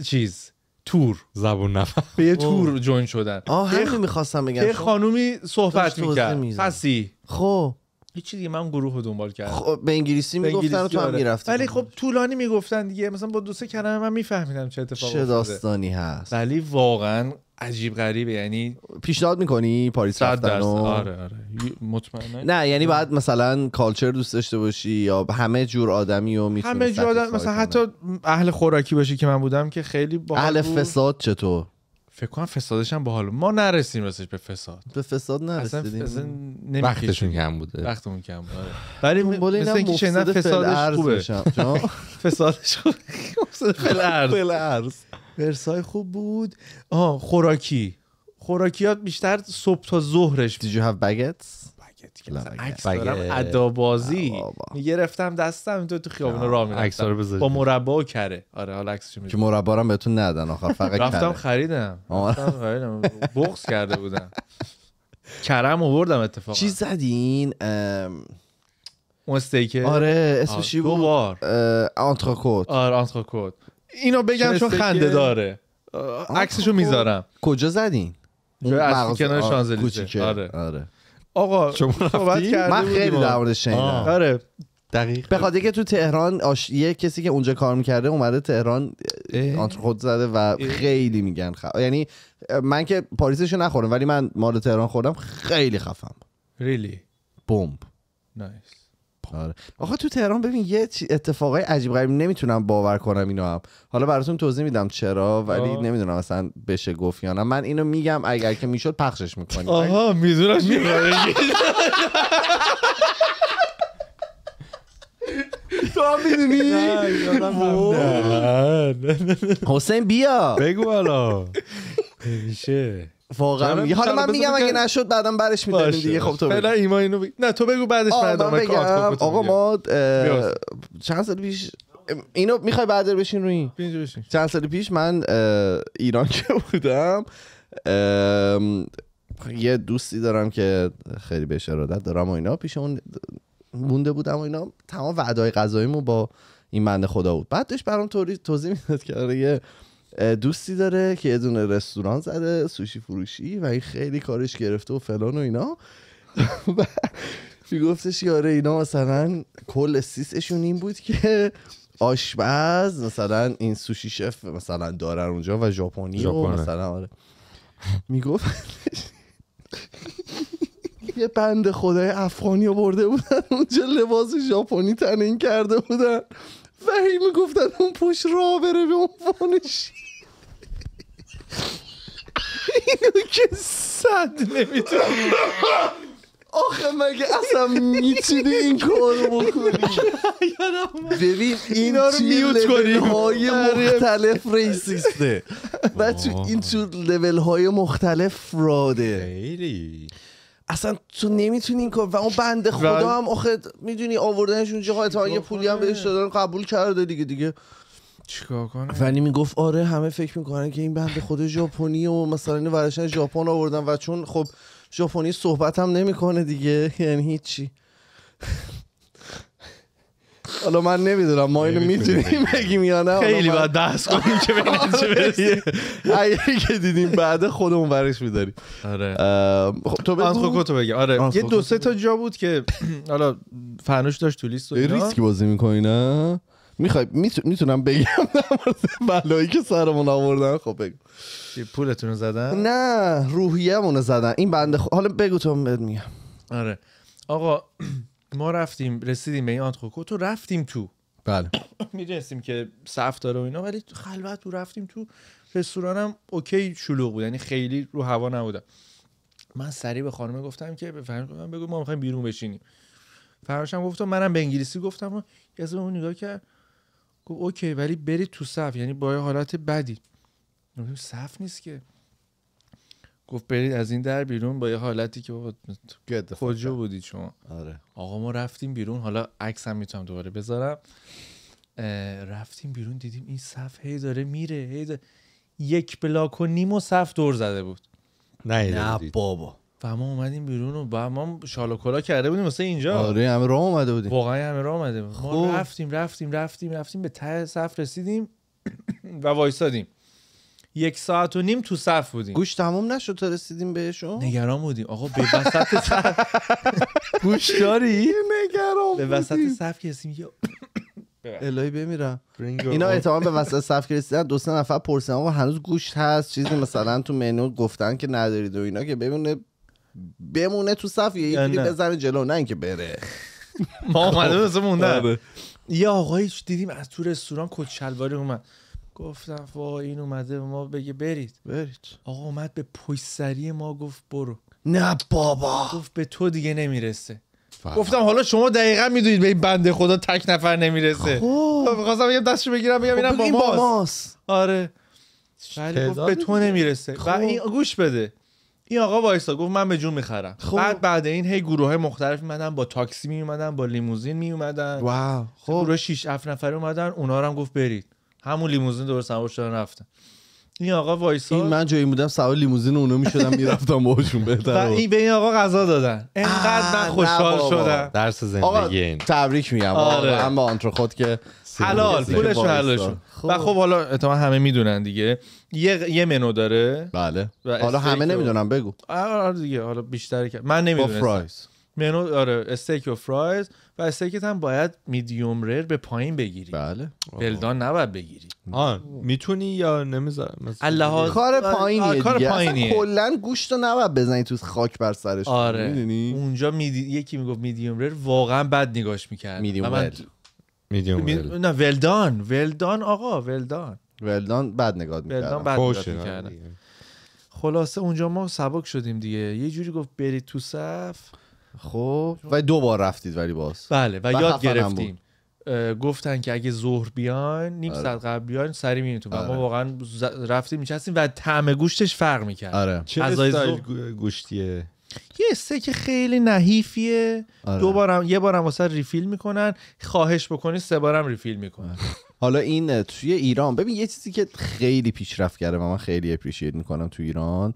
چیز تور زبون نفر به یه تور جوین شدن آه همین میخواستم بگم یه خانومی صحبت میکرد پسی خب هیچ چیزی من گروه رو دنبال کردم خب به انگلیسی میگفتن تو هم آره. میرفتی ولی خب طولانی میگفتن دیگه مثلا با دو سه کلمه من میفهمیدم چه اتفاقی چه داستانی هست ولی واقعا عجیب غریبه یعنی پیشنهاد میکنی پاریس رفتن آره آره مطمئنا نه یعنی باید مثلا کالچر دوست داشته باشی یا همه جور آدمی و همه جور مثلا حتی اهل خوراکی باشی که من بودم که خیلی با اهل فساد چطور فکر کنم فسادش هم باحال ما نرسیم راستش به فساد به فساد نرسیدیم وقتشون کم بوده وقتمون کم بود آره. ولی مثل اینکه شنیدن فسادش خوبه فسادش خوبه خیلی ارز ورسای خوب بود آها خوراکی خوراکیات بیشتر صبح تا ظهرش Did you have عکس ادابازی میگرفتم دستم تو تو خیابون راه میرفتم با مربا و کره آره حالا عکسش که مربا را بهتون ندن آخر فقط رفتم خریدم رفتم خریدم بغض کرده بودم کرم آوردم اتفاقا چی زدین اون آره اسمش چی بود بار آنتراکوت آره آنتراکوت اینو بگم چون خنده داره عکسشو میذارم کجا زدین؟ مغز... کنار شانزلیزه آره آره آقا شما رفتی؟ من خیلی در مورد آره دقیق به خاطر که تو تهران یه کسی که اونجا کار میکرده اومده تهران آنتر خود زده و خیلی میگن خ... یعنی من که پاریسش رو نخورم ولی من مال تهران خوردم خیلی خفم ریلی بمب نایس آره. آخه تو تهران ببین یه اتفاقای عجیب غریب نمیتونم باور کنم اینو هم حالا براتون توضیح میدم چرا ولی نمیدونم اصلا بشه گفت یا نه من اینو میگم اگر که میشد پخشش میکنی آها میدونم تو هم میدونی حسین بیا بگو میشه واقعا حالا من میگم اگه نشد بعدا برش میدونیم دیگه خب تو اینو نه تو بگو بعدش بعدا آقا ما چند سال پیش اینو میخوای بعد بشین روی چند سال پیش من ایران که بودم یه دوستی دارم که خیلی به ارادت دارم و اینا پیش اون مونده بودم و اینا تمام وعدای غذاییمو با این منده خدا بود بعدش برام توضیح میداد که آره، یه دوستی داره که یه دونه رستوران زده سوشی فروشی و این خیلی کارش گرفته و فلان و اینا و میگفتش که آره، اینا مثلا کل سیسشون این بود که آشپز مثلا این سوشی شف مثلا دارن اونجا و ژاپنی و مثلا آره میگفت یه بند خدای افغانی برده بودن اونجا لباس ژاپنی تنین کرده بودن و هی میگفتن اون پشت را بره به عنوان اینو که صد نمیتونی آخه مگه اصلا میتونی این کار بکنی ببین این رو میوت کنیم های آره. مختلف ریسیسته و تو این تو لیول های مختلف فراده اصلا تو نمیتونی این کار و اون بنده خدا هم آخه میدونی آوردنشون جاها تا یه پولی هم بهش دادن قبول کرده دیگه دیگه چیکار کنه ولی میگفت آره همه فکر میکنن که این بنده خود ژاپنی و مثلا این ورشن ژاپن آوردن و چون خب ژاپنی صحبت هم نمیکنه دیگه یعنی هیچی حالا من نمیدونم ما اینو میتونیم بگیم یا نه خیلی باید دست کنیم که ببینیم چه آره. برسیم اگه که دیدیم بعد خودمون برش میداریم آره خب تو بگو تو بگی آره یه دو سه تا جا بود که حالا فنوش داشت تو لیست ریسک بازی میکنی نه میخوای میتونم بگم بلایی که سرمون آوردن خب بگو پولتون رو زدن نه روحیه رو زدن این بنده حالا بگو تو میگم آره آقا ما رفتیم رسیدیم به این آنتخوکو خب تو رفتیم تو بله میدونستیم که صف داره و اینا ولی خلوت تو رفتیم تو رستورانم اوکی شلوغ بود یعنی خیلی رو هوا نبودم من سریع به خانمه گفتم که من بگو ما میخوایم بیرون بشینیم فراشم گفتم منم به انگلیسی گفتم و یه اون نگاه کرد گفت اوکی ولی برید تو صف یعنی با حالت بدی گفتیم صف نیست که گفت برید از این در بیرون با یه حالتی که بابا کجا بودی شما آره. آقا ما رفتیم بیرون حالا عکس هم میتونم دوباره بذارم رفتیم بیرون دیدیم این صف هی داره میره هی یک بلاک و نیم و صف دور زده بود نه نه بابا و ما اومدیم بیرون و با ما شال کرده بودیم واسه اینجا آره همه راه اومده بودیم واقعا همه راه اومده ما خب. رفتیم رفتیم رفتیم رفتیم به ته صف رسیدیم و وایسادیم یک ساعت و نیم تو صف بودیم گوش تموم نشد تا رسیدیم بهشون نگران بودیم آقا به وسط صف گوش داری نگران به وسط صف که رسیدیم الهی بمیرم اینا اعتماد به وسط صف که رسیدن دو سه نفر پرسیدن و هنوز گوشت هست چیزی مثلا تو منو گفتن که ندارید و اینا که ببینه بمونه تو صف یه یکی بزنه جلو نه اینکه بره ما اومده بسه مونده آره. یه آقایی دیدیم از تو رستوران کچلواری شلواری اومد گفتم وا این اومده ما بگه برید برید آقا اومد به پویسری ما گفت برو نه بابا گفت به تو دیگه نمیرسه فهم. گفتم حالا شما دقیقا میدونید به این بنده خدا تک نفر نمیرسه خب. خب، میخواستم یه دستشو بگیرم بگم خب، اینم با ماست آره گفت به تو نمیرسه و این گوش بده این آقا وایسا گفت من به جون میخرم خب. بعد بعد این هی گروه مختلف میمدن با تاکسی میومدن با لیموزین میومدن واو خب. گروه 6 7 نفره اومدن اونا رو هم گفت برید همون لیموزین دور سوار شدن رفتن این آقا وایسا این من جایی بودم سوار لیموزین اونو میشدم میرفتم باشون بهتر و این به این آقا غذا دادن انقدر من خوشحال شدم درس زندگی این تبریک میگم آره. من آنتر که حلال پولش حلالشون خب. و خب حالا احتمال همه میدونن دیگه یه یه منو داره بله حالا همه نمیدونن بگو آره دیگه حالا بیشتر من نمیدونم منو آره استیک و فرایز و استیکت هم باید میدیوم رر به پایین بگیری بله بلدان نباید بگیری میتونی یا نمیذارم الله کار پایینیه کار پایینیه کلا گوشت رو نباید بزنی تو خاک بر سرش آره میدونی اونجا میدی یکی میگفت میدیوم رر واقعا بد نگاش میکرد میدیوم رر میدیوم می... نه ولدان ولدان آقا ولدان ولدان بد نگاه میکردن آره خلاصه اونجا ما سبک شدیم دیگه یه جوری گفت برید تو صف خب و دو بار رفتید ولی باز بله و یاد گرفتیم گفتن که اگه ظهر بیان نیم آره. ساعت قبل بیان سری میریم تو ما آره. واقعا رفتیم میچستیم و طعم گوشتش فرق میکرد آره. چه استایل گوشتیه یه که خیلی نحیفیه آره. دو بارم یه بارم واسه ریفیل میکنن خواهش بکنی سه بارم ریفیل میکنن آره. حالا این توی ایران ببین یه چیزی که خیلی پیشرفت کرده و من خیلی اپریشیت میکنم تو ایران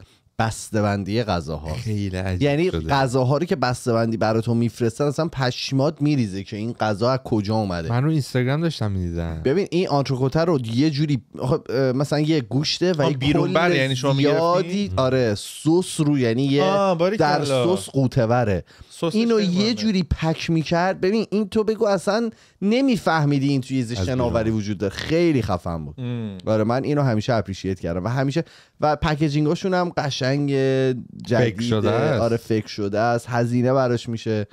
بندی غذاها خیلی یعنی رو که بسته‌بندی برای تو میفرستن اصلا پشمات میریزه که این غذا از کجا اومده من رو اینستاگرام داشتم میدیدم ببین این آنتروکوتر رو یه جوری مثلا یه گوشته و بیرون بر بله، یعنی شما میگرفتی آره سس رو یعنی یه در سس قوتوره اینو یه جوری پک میکرد ببین این تو بگو اصلا نمیفهمیدی این توی یه شناوری وجود داره خیلی خفن بود برای آره، من اینو همیشه اپریشیت کردم و همیشه و پکیجینگاشون هم قشنگ جدیده آره فکر شده است هزینه براش میشه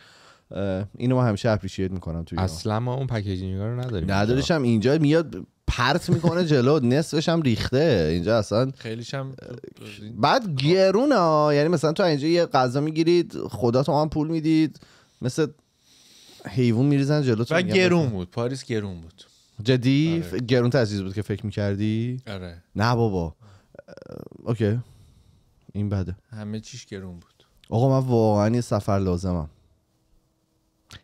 اینو ما همیشه اپریشیت میکنم توی اصلا ما اون پکیجینگ رو نداریم ندارشم اینجا میاد پرت میکنه جلو نصفش هم ریخته اینجا اصلا خیلیش هم بعد گرون ها یعنی مثلا تو اینجا یه غذا میگیرید خدا تو هم پول میدید مثل حیوان میریزن جلو تو و گرون بود پاریس گرون بود جدی آره. گرون بود که فکر میکردی آره نه بابا اوکی این بده همه چیش گرون بود آقا من واقعا یه سفر لازمم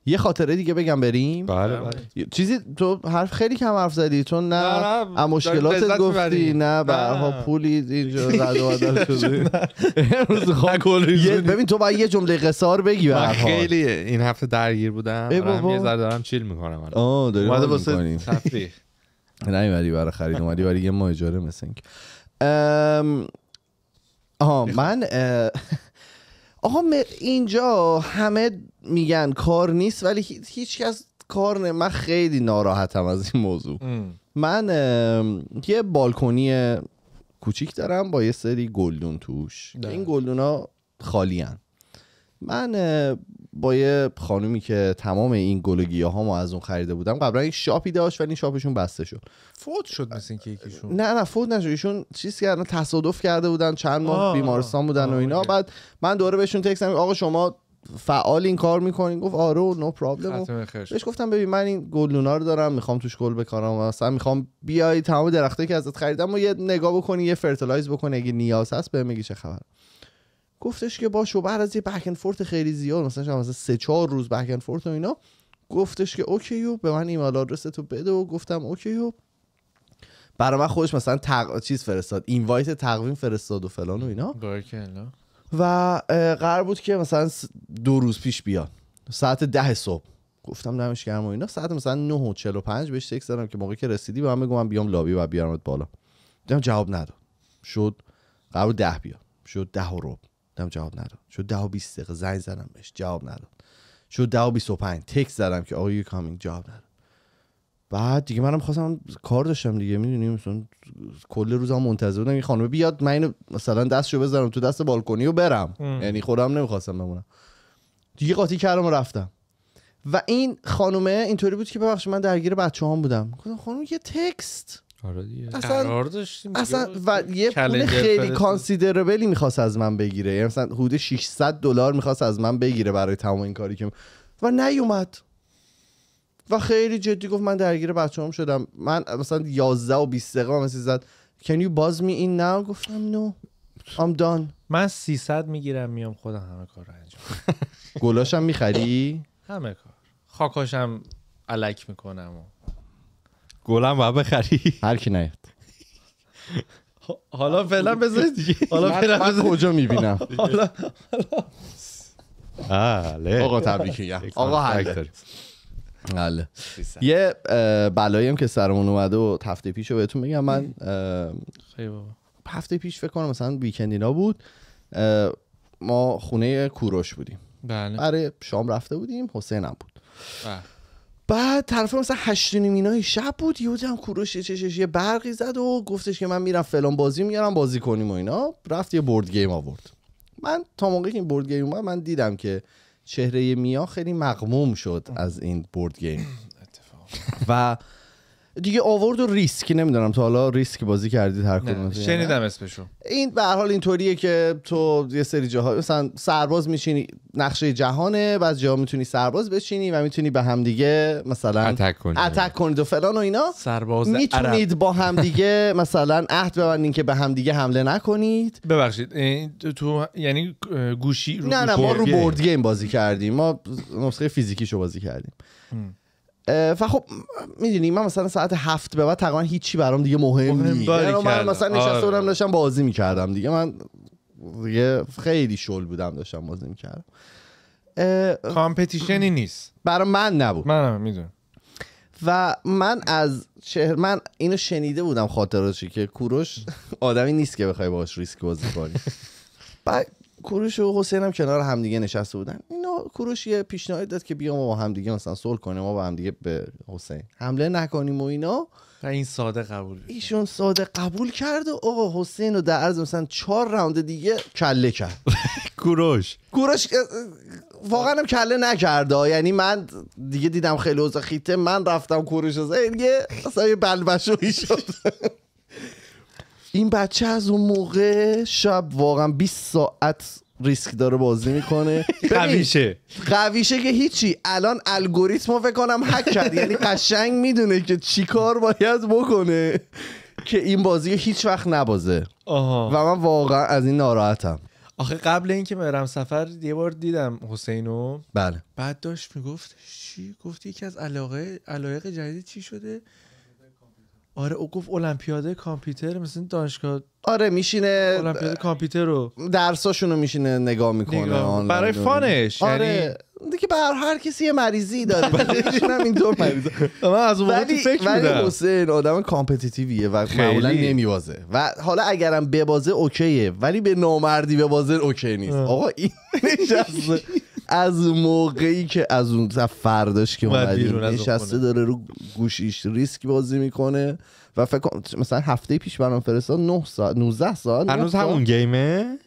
یه خاطره دیگه بگم بریم بله بله, بله. چیزی تو حرف خیلی کم حرف زدی تو نه از مشکلات گفتی نه برها پولی اینجا زد و بدل شده ببین تو باید یه جمله قصار بگی به من خیلی این هفته درگیر بودم یه ذره دارم چیل میکنم آه داریم اومده واسه تفریح نیومدی برای خرید اومدی برای یه ماه اجاره مثل اینکه آها من آقا اینجا همه میگن کار نیست ولی هیچ کس کار نه من خیلی ناراحتم از این موضوع من یه بالکنی کوچیک دارم با یه سری گلدون توش این گلدون ها خالی من با یه خانومی که تمام این گلگیه ها از اون خریده بودم قبلا این شاپی داشت ولی این شاپشون بسته شد فوت شد مثل اینکه یکیشون نه نه فوت نشد ایشون چیز کردن تصادف کرده بودن چند ماه بیمارستان بودن و اینا بعد من دوره بهشون تکس آقا شما فعال این کار میکنین گفت آره نو پرابلم بهش گفتم ببین من این گلدونا رو دارم میخوام توش گل بکارم مثلا میخوام بیای تمام درختی که ازت خریدم و یه نگاه بکنی یه فرتلایز بکنی اگه نیاز هست بهم میگی چه خبر گفتش که باشو بعد از یه بک فورت خیلی زیاد مثلا مثلا سه چهار روز بک فورت و اینا گفتش که اوکی و به من ایمیل آدرس تو بده و گفتم اوکی و برای من خودش مثلا تق... چیز فرستاد اینوایت تقویم فرستاد و فلان و اینا و قرار بود که مثلا دو روز پیش بیاد ساعت ده صبح گفتم دمش گرم و اینا ساعت مثلا 9 و 45 بهش تکس دادم که موقعی که رسیدی به من بگو من بیام لابی و بیارمت بالا دیدم جواب نداد شد قرار ده بیاد شد ده و جواب نداد شد ده و 20 دقیقه زنگ زدم بهش جواب نداد شد ده و پنج تکس زدم که آقا کامین کامینگ جواب نداد بعد دیگه منم خواستم کار داشتم دیگه میدونی مثلا کل روزم منتظر بودم این خانم بیاد من اینو مثلا دستشو بزنم تو دست بالکنی و برم یعنی خودم نمیخواستم بمونم دیگه قاطی کردم و رفتم و این خانومه اینطوری بود که ببخشید من درگیر بچه بودم گفتم خانم یه تکست آره اصلا قرار داشتیم اصلا و یه پول خیلی کانسیدربلی میخواست از من بگیره یعنی مثلا حدود 600 دلار میخواست از من بگیره برای تمام این کاری که و نیومد و خیلی جدی گفت من درگیر بچه‌ام شدم من مثلا 11 و 20 دقیقه مثلا زد can you باز می این now گفتم no I'm done من 300 میگیرم میام خودم همه کار رو انجام گلاشم میخری همه کار خاکاشم الک میکنم و گلم باید بخری هر کی نیاد حالا فعلا بذارید دیگه حالا فعلا کجا میبینم حالا حالا بله. آقا میگم آقا حله آله یه بلایی هم که سرمون اومده و هفته پیش رو بهتون میگم من هفته پیش فکر کنم مثلا ویکندینا بود ما خونه کوروش بودیم بله برای شام رفته بودیم حسینم بود بله. بعد طرف مثلا هشت اینای شب بود یه هم کوروش چشش یه برقی زد و گفتش که من میرم فلان بازی میارم بازی کنیم و اینا رفت یه بورد گیم آورد من تا موقعی که این بورد گیم اومد من دیدم که چهره میا خیلی مغموم شد از این بورد گیم و دیگه آورد و ریسک نمیدونم تا حالا ریسک بازی کردید هر کدوم شنیدم اسمشو این به هر حال اینطوریه که تو یه سری جاها مثلا سرباز میشینی نقشه جهانه از جاها میتونی سرباز بشینی و میتونی به همدیگه مثلا اتک کنید اتک کنید و فلان و اینا سرباز میتونید با همدیگه مثلا عهد ببندین که به همدیگه حمله نکنید ببخشید تو یعنی گوشی رو نه نه ما رو بورد گیم بازی کردیم ما نسخه فیزیکیشو بازی کردیم و خب میدونی من مثلا ساعت هفت به بعد تقریبا هیچی برام دیگه مهم نیست یعنی من مثلا نشسته آره. بودم داشتم بازی میکردم دیگه من دیگه خیلی شل بودم داشتم بازی میکردم کامپتیشنی نیست برای من نبود منم میدونم و من از شهر من اینو شنیده بودم خاطراتش که کوروش آدمی نیست که بخوای باش ریسک بازی کنی کوروش و حسین هم کنار همدیگه نشسته بودن اینا کوروش یه پیشنهاد داد که بیام ما با همدیگه مثلا صلح کنیم ما با همدیگه به حسین حمله نکنیم و اینا و این ساده قبول ایشون ساده قبول کرد و آقا حسین رو در عرض مثلا چهار راوند دیگه کله کرد کوروش کوروش واقعا هم کله نکرده یعنی من دیگه دیدم خیلی اوزه خیته من رفتم کوروش دیگه اصلا یه بلبشوی شد این بچه از اون موقع شب واقعا 20 ساعت ریسک داره بازی میکنه قویشه قویشه که هیچی الان الگوریتم رو فکر کنم هک کرد یعنی قشنگ میدونه که چی کار باید بکنه که این بازی هیچ وقت نبازه و من واقعا از این ناراحتم آخه قبل اینکه برم سفر یه بار دیدم حسینو بله بعد داشت میگفت چی گفت یکی از علاقه علایق جدید چی شده آره او گفت المپیاده کامپیوتر مثل دانشگاه آره میشینه المپیاد کامپیوتر رو درساشونو میشینه نگاه میکنه نگاه. برای فانش یعنی آره دیگه بر هر کسی یه مریضی داره من مریض من از اون فکر ولی حسین آدم کامپتیتیویه و معمولا نمیوازه و حالا اگرم ببازه اوکیه ولی به نامردی ببازه اوکی نیست آقا این نشسته از موقعی که از اون فرداش که اومدیم نشسته داره رو گوشیش ریسک بازی میکنه و فکر مثلا هفته پیش برام فرستاد 9 ساعت 19 ساعت هنوز همون گیمه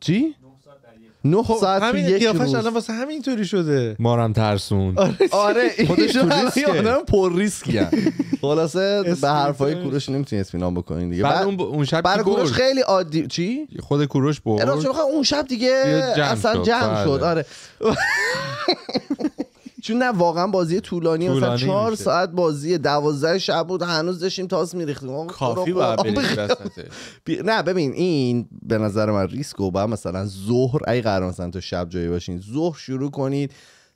چی نه خب ساعت تو یک روز الان واسه همینطوری شده هم ترسون آره،, آره خودش تو آدم پر ریسکی خلاصه به حرفای کوروش نمیتونی اطمینان بکنین دیگه بعد اون اون شب برای کوروش خیلی عادی چی خود کوروش برد خب اون شب دیگه اصلا جمع بله. شد آره چون نه واقعا بازی طولانی, طولانی مثلا چهار ساعت بازی دوازده شب بود هنوز داشتیم تاس میریختیم کافی بی... نه ببین این به نظر من ریسکو با مثلا ظهر ای قرار مثلا تو شب جایی باشین ظهر شروع کنید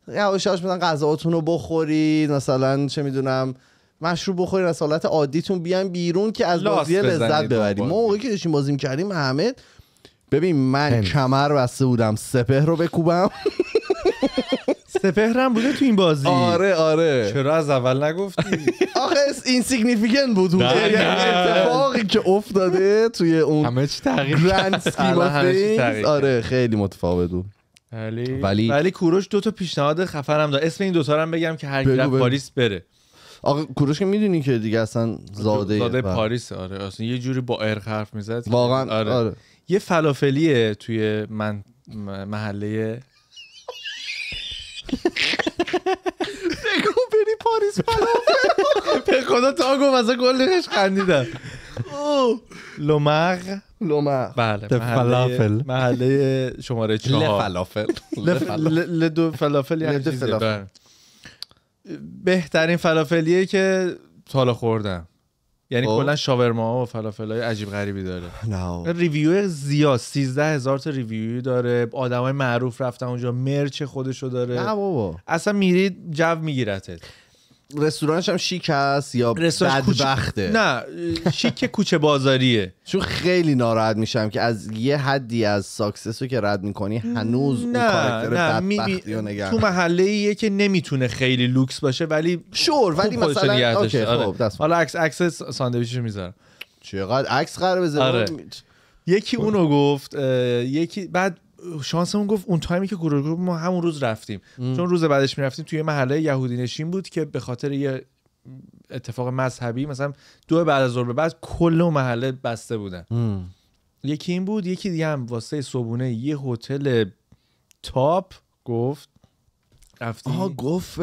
یواش مثلا غذاتون رو بخورید مثلا چه میدونم مشروب بخورید از حالت عادیتون بیان بیرون که از بازی لذت ببریم ما موقعی که داشتیم بازی کردیم همه ببین من کمر بسته بودم سپه رو بکوبم سپهرم بوده تو این بازی آره آره چرا از اول نگفتی آخه این سیگنیفیکانت بود نه، اتفاقی که افتاده توی اون همه چی تغییر آره خیلی متفاوت بود ولی ولی کوروش دو تا پیشنهاد خفرم داد اسم این دوتا رو هم بگم که هر کی پاریس بره آقا کوروش که میدونی که دیگه اصلا زاده زاده پاریس آره اصلا یه جوری با ار حرف میزد واقعا آره. آره. یه فلافلیه توی من محله بگو بری پاریس فلافل به خدا تا گفت از کلش خندیدم لومغ لومغ بله فلافل محله شماره چهار فلافل لدو فلافل یعنی بهترین فلافلیه که تالا خوردم یعنی خب. کلا شاورما و فلافل عجیب غریبی داره نه ریویو زیاد 13 هزار تا ریویو داره آدمای معروف رفتن اونجا مرچ خودشو داره نه بابا اصلا میرید جو میگیرتت رستورانش هم شیک هست یا بدبخته نه شیک کوچه بازاریه چون خیلی ناراحت میشم که از یه حدی از ساکسس رو که رد میکنی هنوز نه اون کارکتر نه رو نگرد. تو محله ایه که نمیتونه خیلی لوکس باشه ولی شور ولی مثلا اوکی آره. خب حالا عکس عکس ساندویچشو میذارم چقدر عکس قرار بذارم آره. یکی اونو گفت یکی بعد شانسمون گفت اون تایمی که گروه گروه ما همون روز رفتیم ام. چون روز بعدش میرفتیم توی محله یهودی نشین بود که به خاطر یه اتفاق مذهبی مثلا دو بعد از ظهر به بعد کل محله بسته بودن یکی این بود یکی دیگه هم واسه صبونه یه هتل تاپ گفت رفتیم آها گفت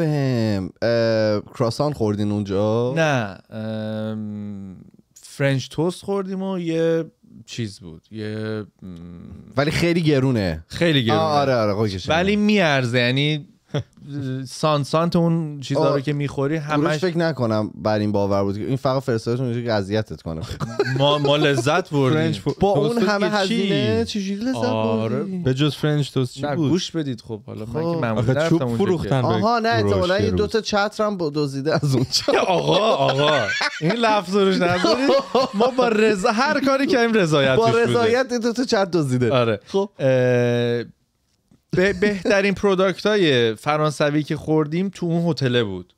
کراسان خوردین اونجا نه فرنش توست خوردیم و یه چیز بود یه ولی خیلی گرونه خیلی گرونه آره آره, ولی میارزه یعنی سانسانت اون چیزا رو که میخوری همش فکر نکنم بر این باور بود این فقط فرستادتون که اذیتت کنه ما ما لذت بردیم با اون همه هزینه جوری لذت آره. بردیم به جز فرنج توست چی بود گوش بدید خب حالا من که خب. معمولا رفتم فروختن آها نه احتمالاً یه دو تا چترم دزیده از اون آقا آقا این لفظ روش نذارید ما با رضا هر کاری رضایتش رضایت با رضایت دو تا چتر دزیده آره خب به بهترین پروداکت های فرانسوی که خوردیم تو اون هتله بود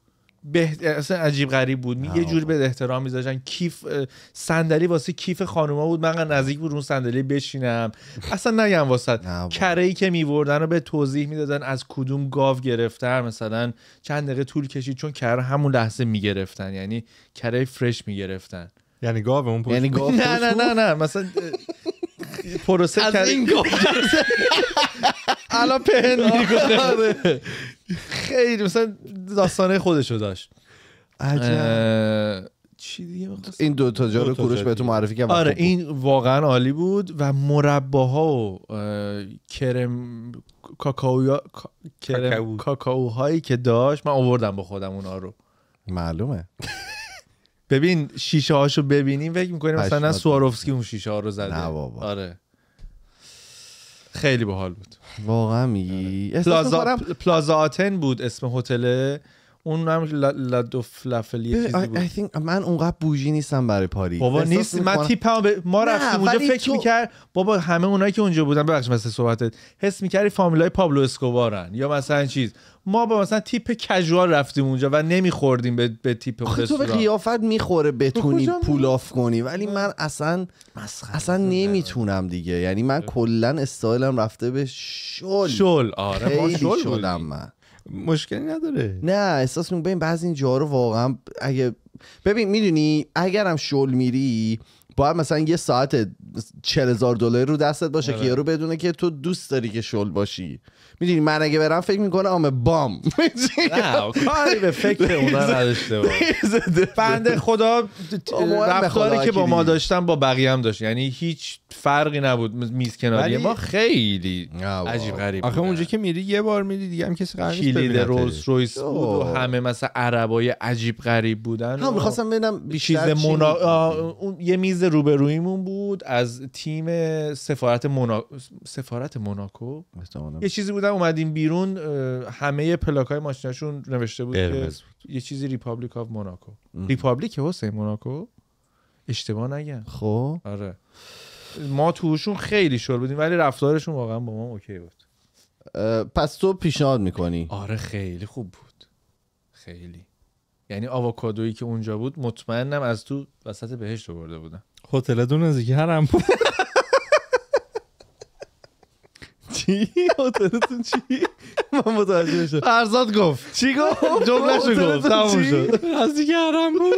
به... اصلا عجیب غریب بود یه جوری به احترام میذاشن کیف صندلی واسه کیف خانوما بود من نزدیک بود اون صندلی بشینم اصلا نگم واسه کره ای که میوردن رو به توضیح میدادن از کدوم گاو گرفتن مثلا چند دقیقه طول کشید چون کره همون لحظه میگرفتن یعنی کره فرش میگرفتن یعنی, یعنی گاو اون یعنی گاو نه نه نه نه مثلا پروسه از این الان پهن آره. میکنه خیلی مثلا داستانه خودشو داشت چی این دو تا جا رو کوروش بهتون معرفی کردم آره خب، خب. این واقعا عالی بود و مرباها و کرم کاکائو کرم که داشت من آوردم با خودم اونا رو معلومه ببین شیشه هاشو ببینیم فکر میکنیم مثلا سواروفسکی اون شیشه ها رو زده نه بابا آره خیلی باحال بود واقعا میگی آره. پلازا آتن بود اسم هتل اون هم یه چیزی بود من اونقدر بوجی نیستم برای پاری بابا نیست من من تیپم ب... ما رفتیم اونجا فکر تو... میکرد بابا همه اونایی که اونجا بودن ببخش مثل صحبتت حس میکردی فامیلای پابلو اسکوبارن یا مثلا چیز ما به مثلا تیپ کژوال رفتیم اونجا و نمیخوردیم به, به تیپ آخه تو به قیافت میخوره بتونی پولاف کنی ولی من اصلا اصلا نمیتونم دیگه یعنی من آره. کلا استایلم رفته به شل شل آره شل شدم من مشکلی نداره نه احساس میکنم ببین بعضی این رو واقعا اگه ببین میدونی اگرم شل میری باید مثلا یه ساعت 40000 دلار رو دستت باشه که آره. یارو بدونه که تو دوست داری که شل باشی میدونی من اگه برم فکر میکنه آمه بام کاری به فکر اونا نداشته بنده خدا رفتاری که با ما داشتن با بقیه هم داشت یعنی هیچ فرقی نبود میز کناری ما خیلی عجیب غریب آخه اونجا که میری یه بار میری دیگه هم کسی قرار کلید روز رویس بود و همه مثلا عربای عجیب غریب بودن هم میخواستم ببینم بیشتر اون یه میز روبرویمون بود از تیم سفارت سفارت موناکو یه چیزی بود اومدیم بیرون همه پلاک های ماشیناشون نوشته بود که یه چیزی ریپابلیک آف موناکو ریپابلیک حسین موناکو اشتباه نگم خب آره ما توشون خیلی شل بودیم ولی رفتارشون واقعا با ما اوکی بود پس تو پیشنهاد میکنی آره خیلی خوب بود خیلی یعنی آواکادویی که اونجا بود مطمئنم از تو وسط بهشت برده بودن هتل دون از بود. چی هتلتون چی من متوجه شد فرزاد گفت چی گفت جملهشو گفت تموم شد دیگه حرم بود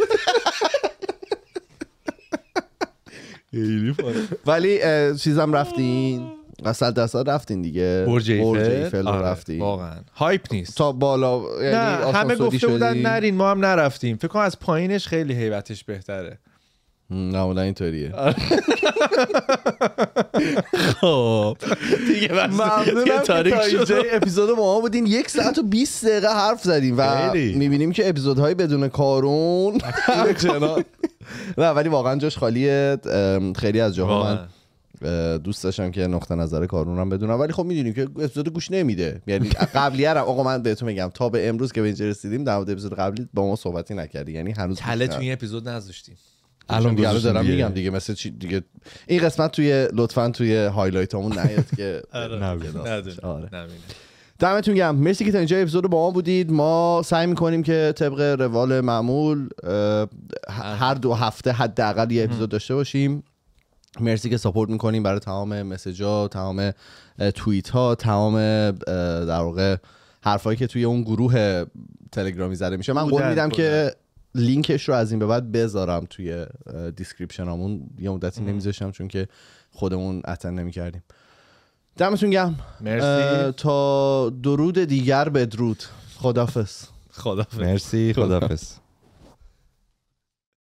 ولی چیزم رفتین اصل دستا رفتین دیگه برج ایفل آره. رفتین واقعا هایپ نیست تا بالا یعنی همه گفته بودن نرین ما هم نرفتیم فکر کنم از پایینش خیلی هیبتش بهتره معمولا اینطوریه آره. خب دیگه ممنونم تاریک اپیزود ما بودین یک ساعت و 20 دقیقه حرف زدیم و میبینیم که اپیزودهای بدون کارون نه ولی واقعا جاش خالیه خیلی از جاها من دوست داشتم که نقطه نظر کارون هم بدونم ولی خب میدونیم که اپیزود گوش نمیده یعنی قبلی هم آقا من بهتون میگم تا به امروز که به اینجا رسیدیم در اپیزود قبلی با ما صحبتی نکردی یعنی هنوز تله تو اپیزود نذاشتیم الان دیگه دارم میگم دیگه چی دیگه این قسمت توی لطفا توی هایلایت همون نیاد که آره, آره. آره. دمتون گم مرسی که تا اینجا اپیزود با ما بودید ما سعی میکنیم که طبق روال معمول هر دو هفته حداقل یه اپیزود داشته باشیم مرسی که ساپورت میکنیم برای تمام ها تمام توییت ها تمام در واقع حرفایی که توی اون گروه تلگرامی زده میشه من قول میدم که لینکش رو از این به بعد بذارم توی همون یه مدتی نمیذاشتم چون که خودمون نمی کردیم دمتون گم مرسی تا درود دیگر بدرود خدافز خدافز مرسی خدافز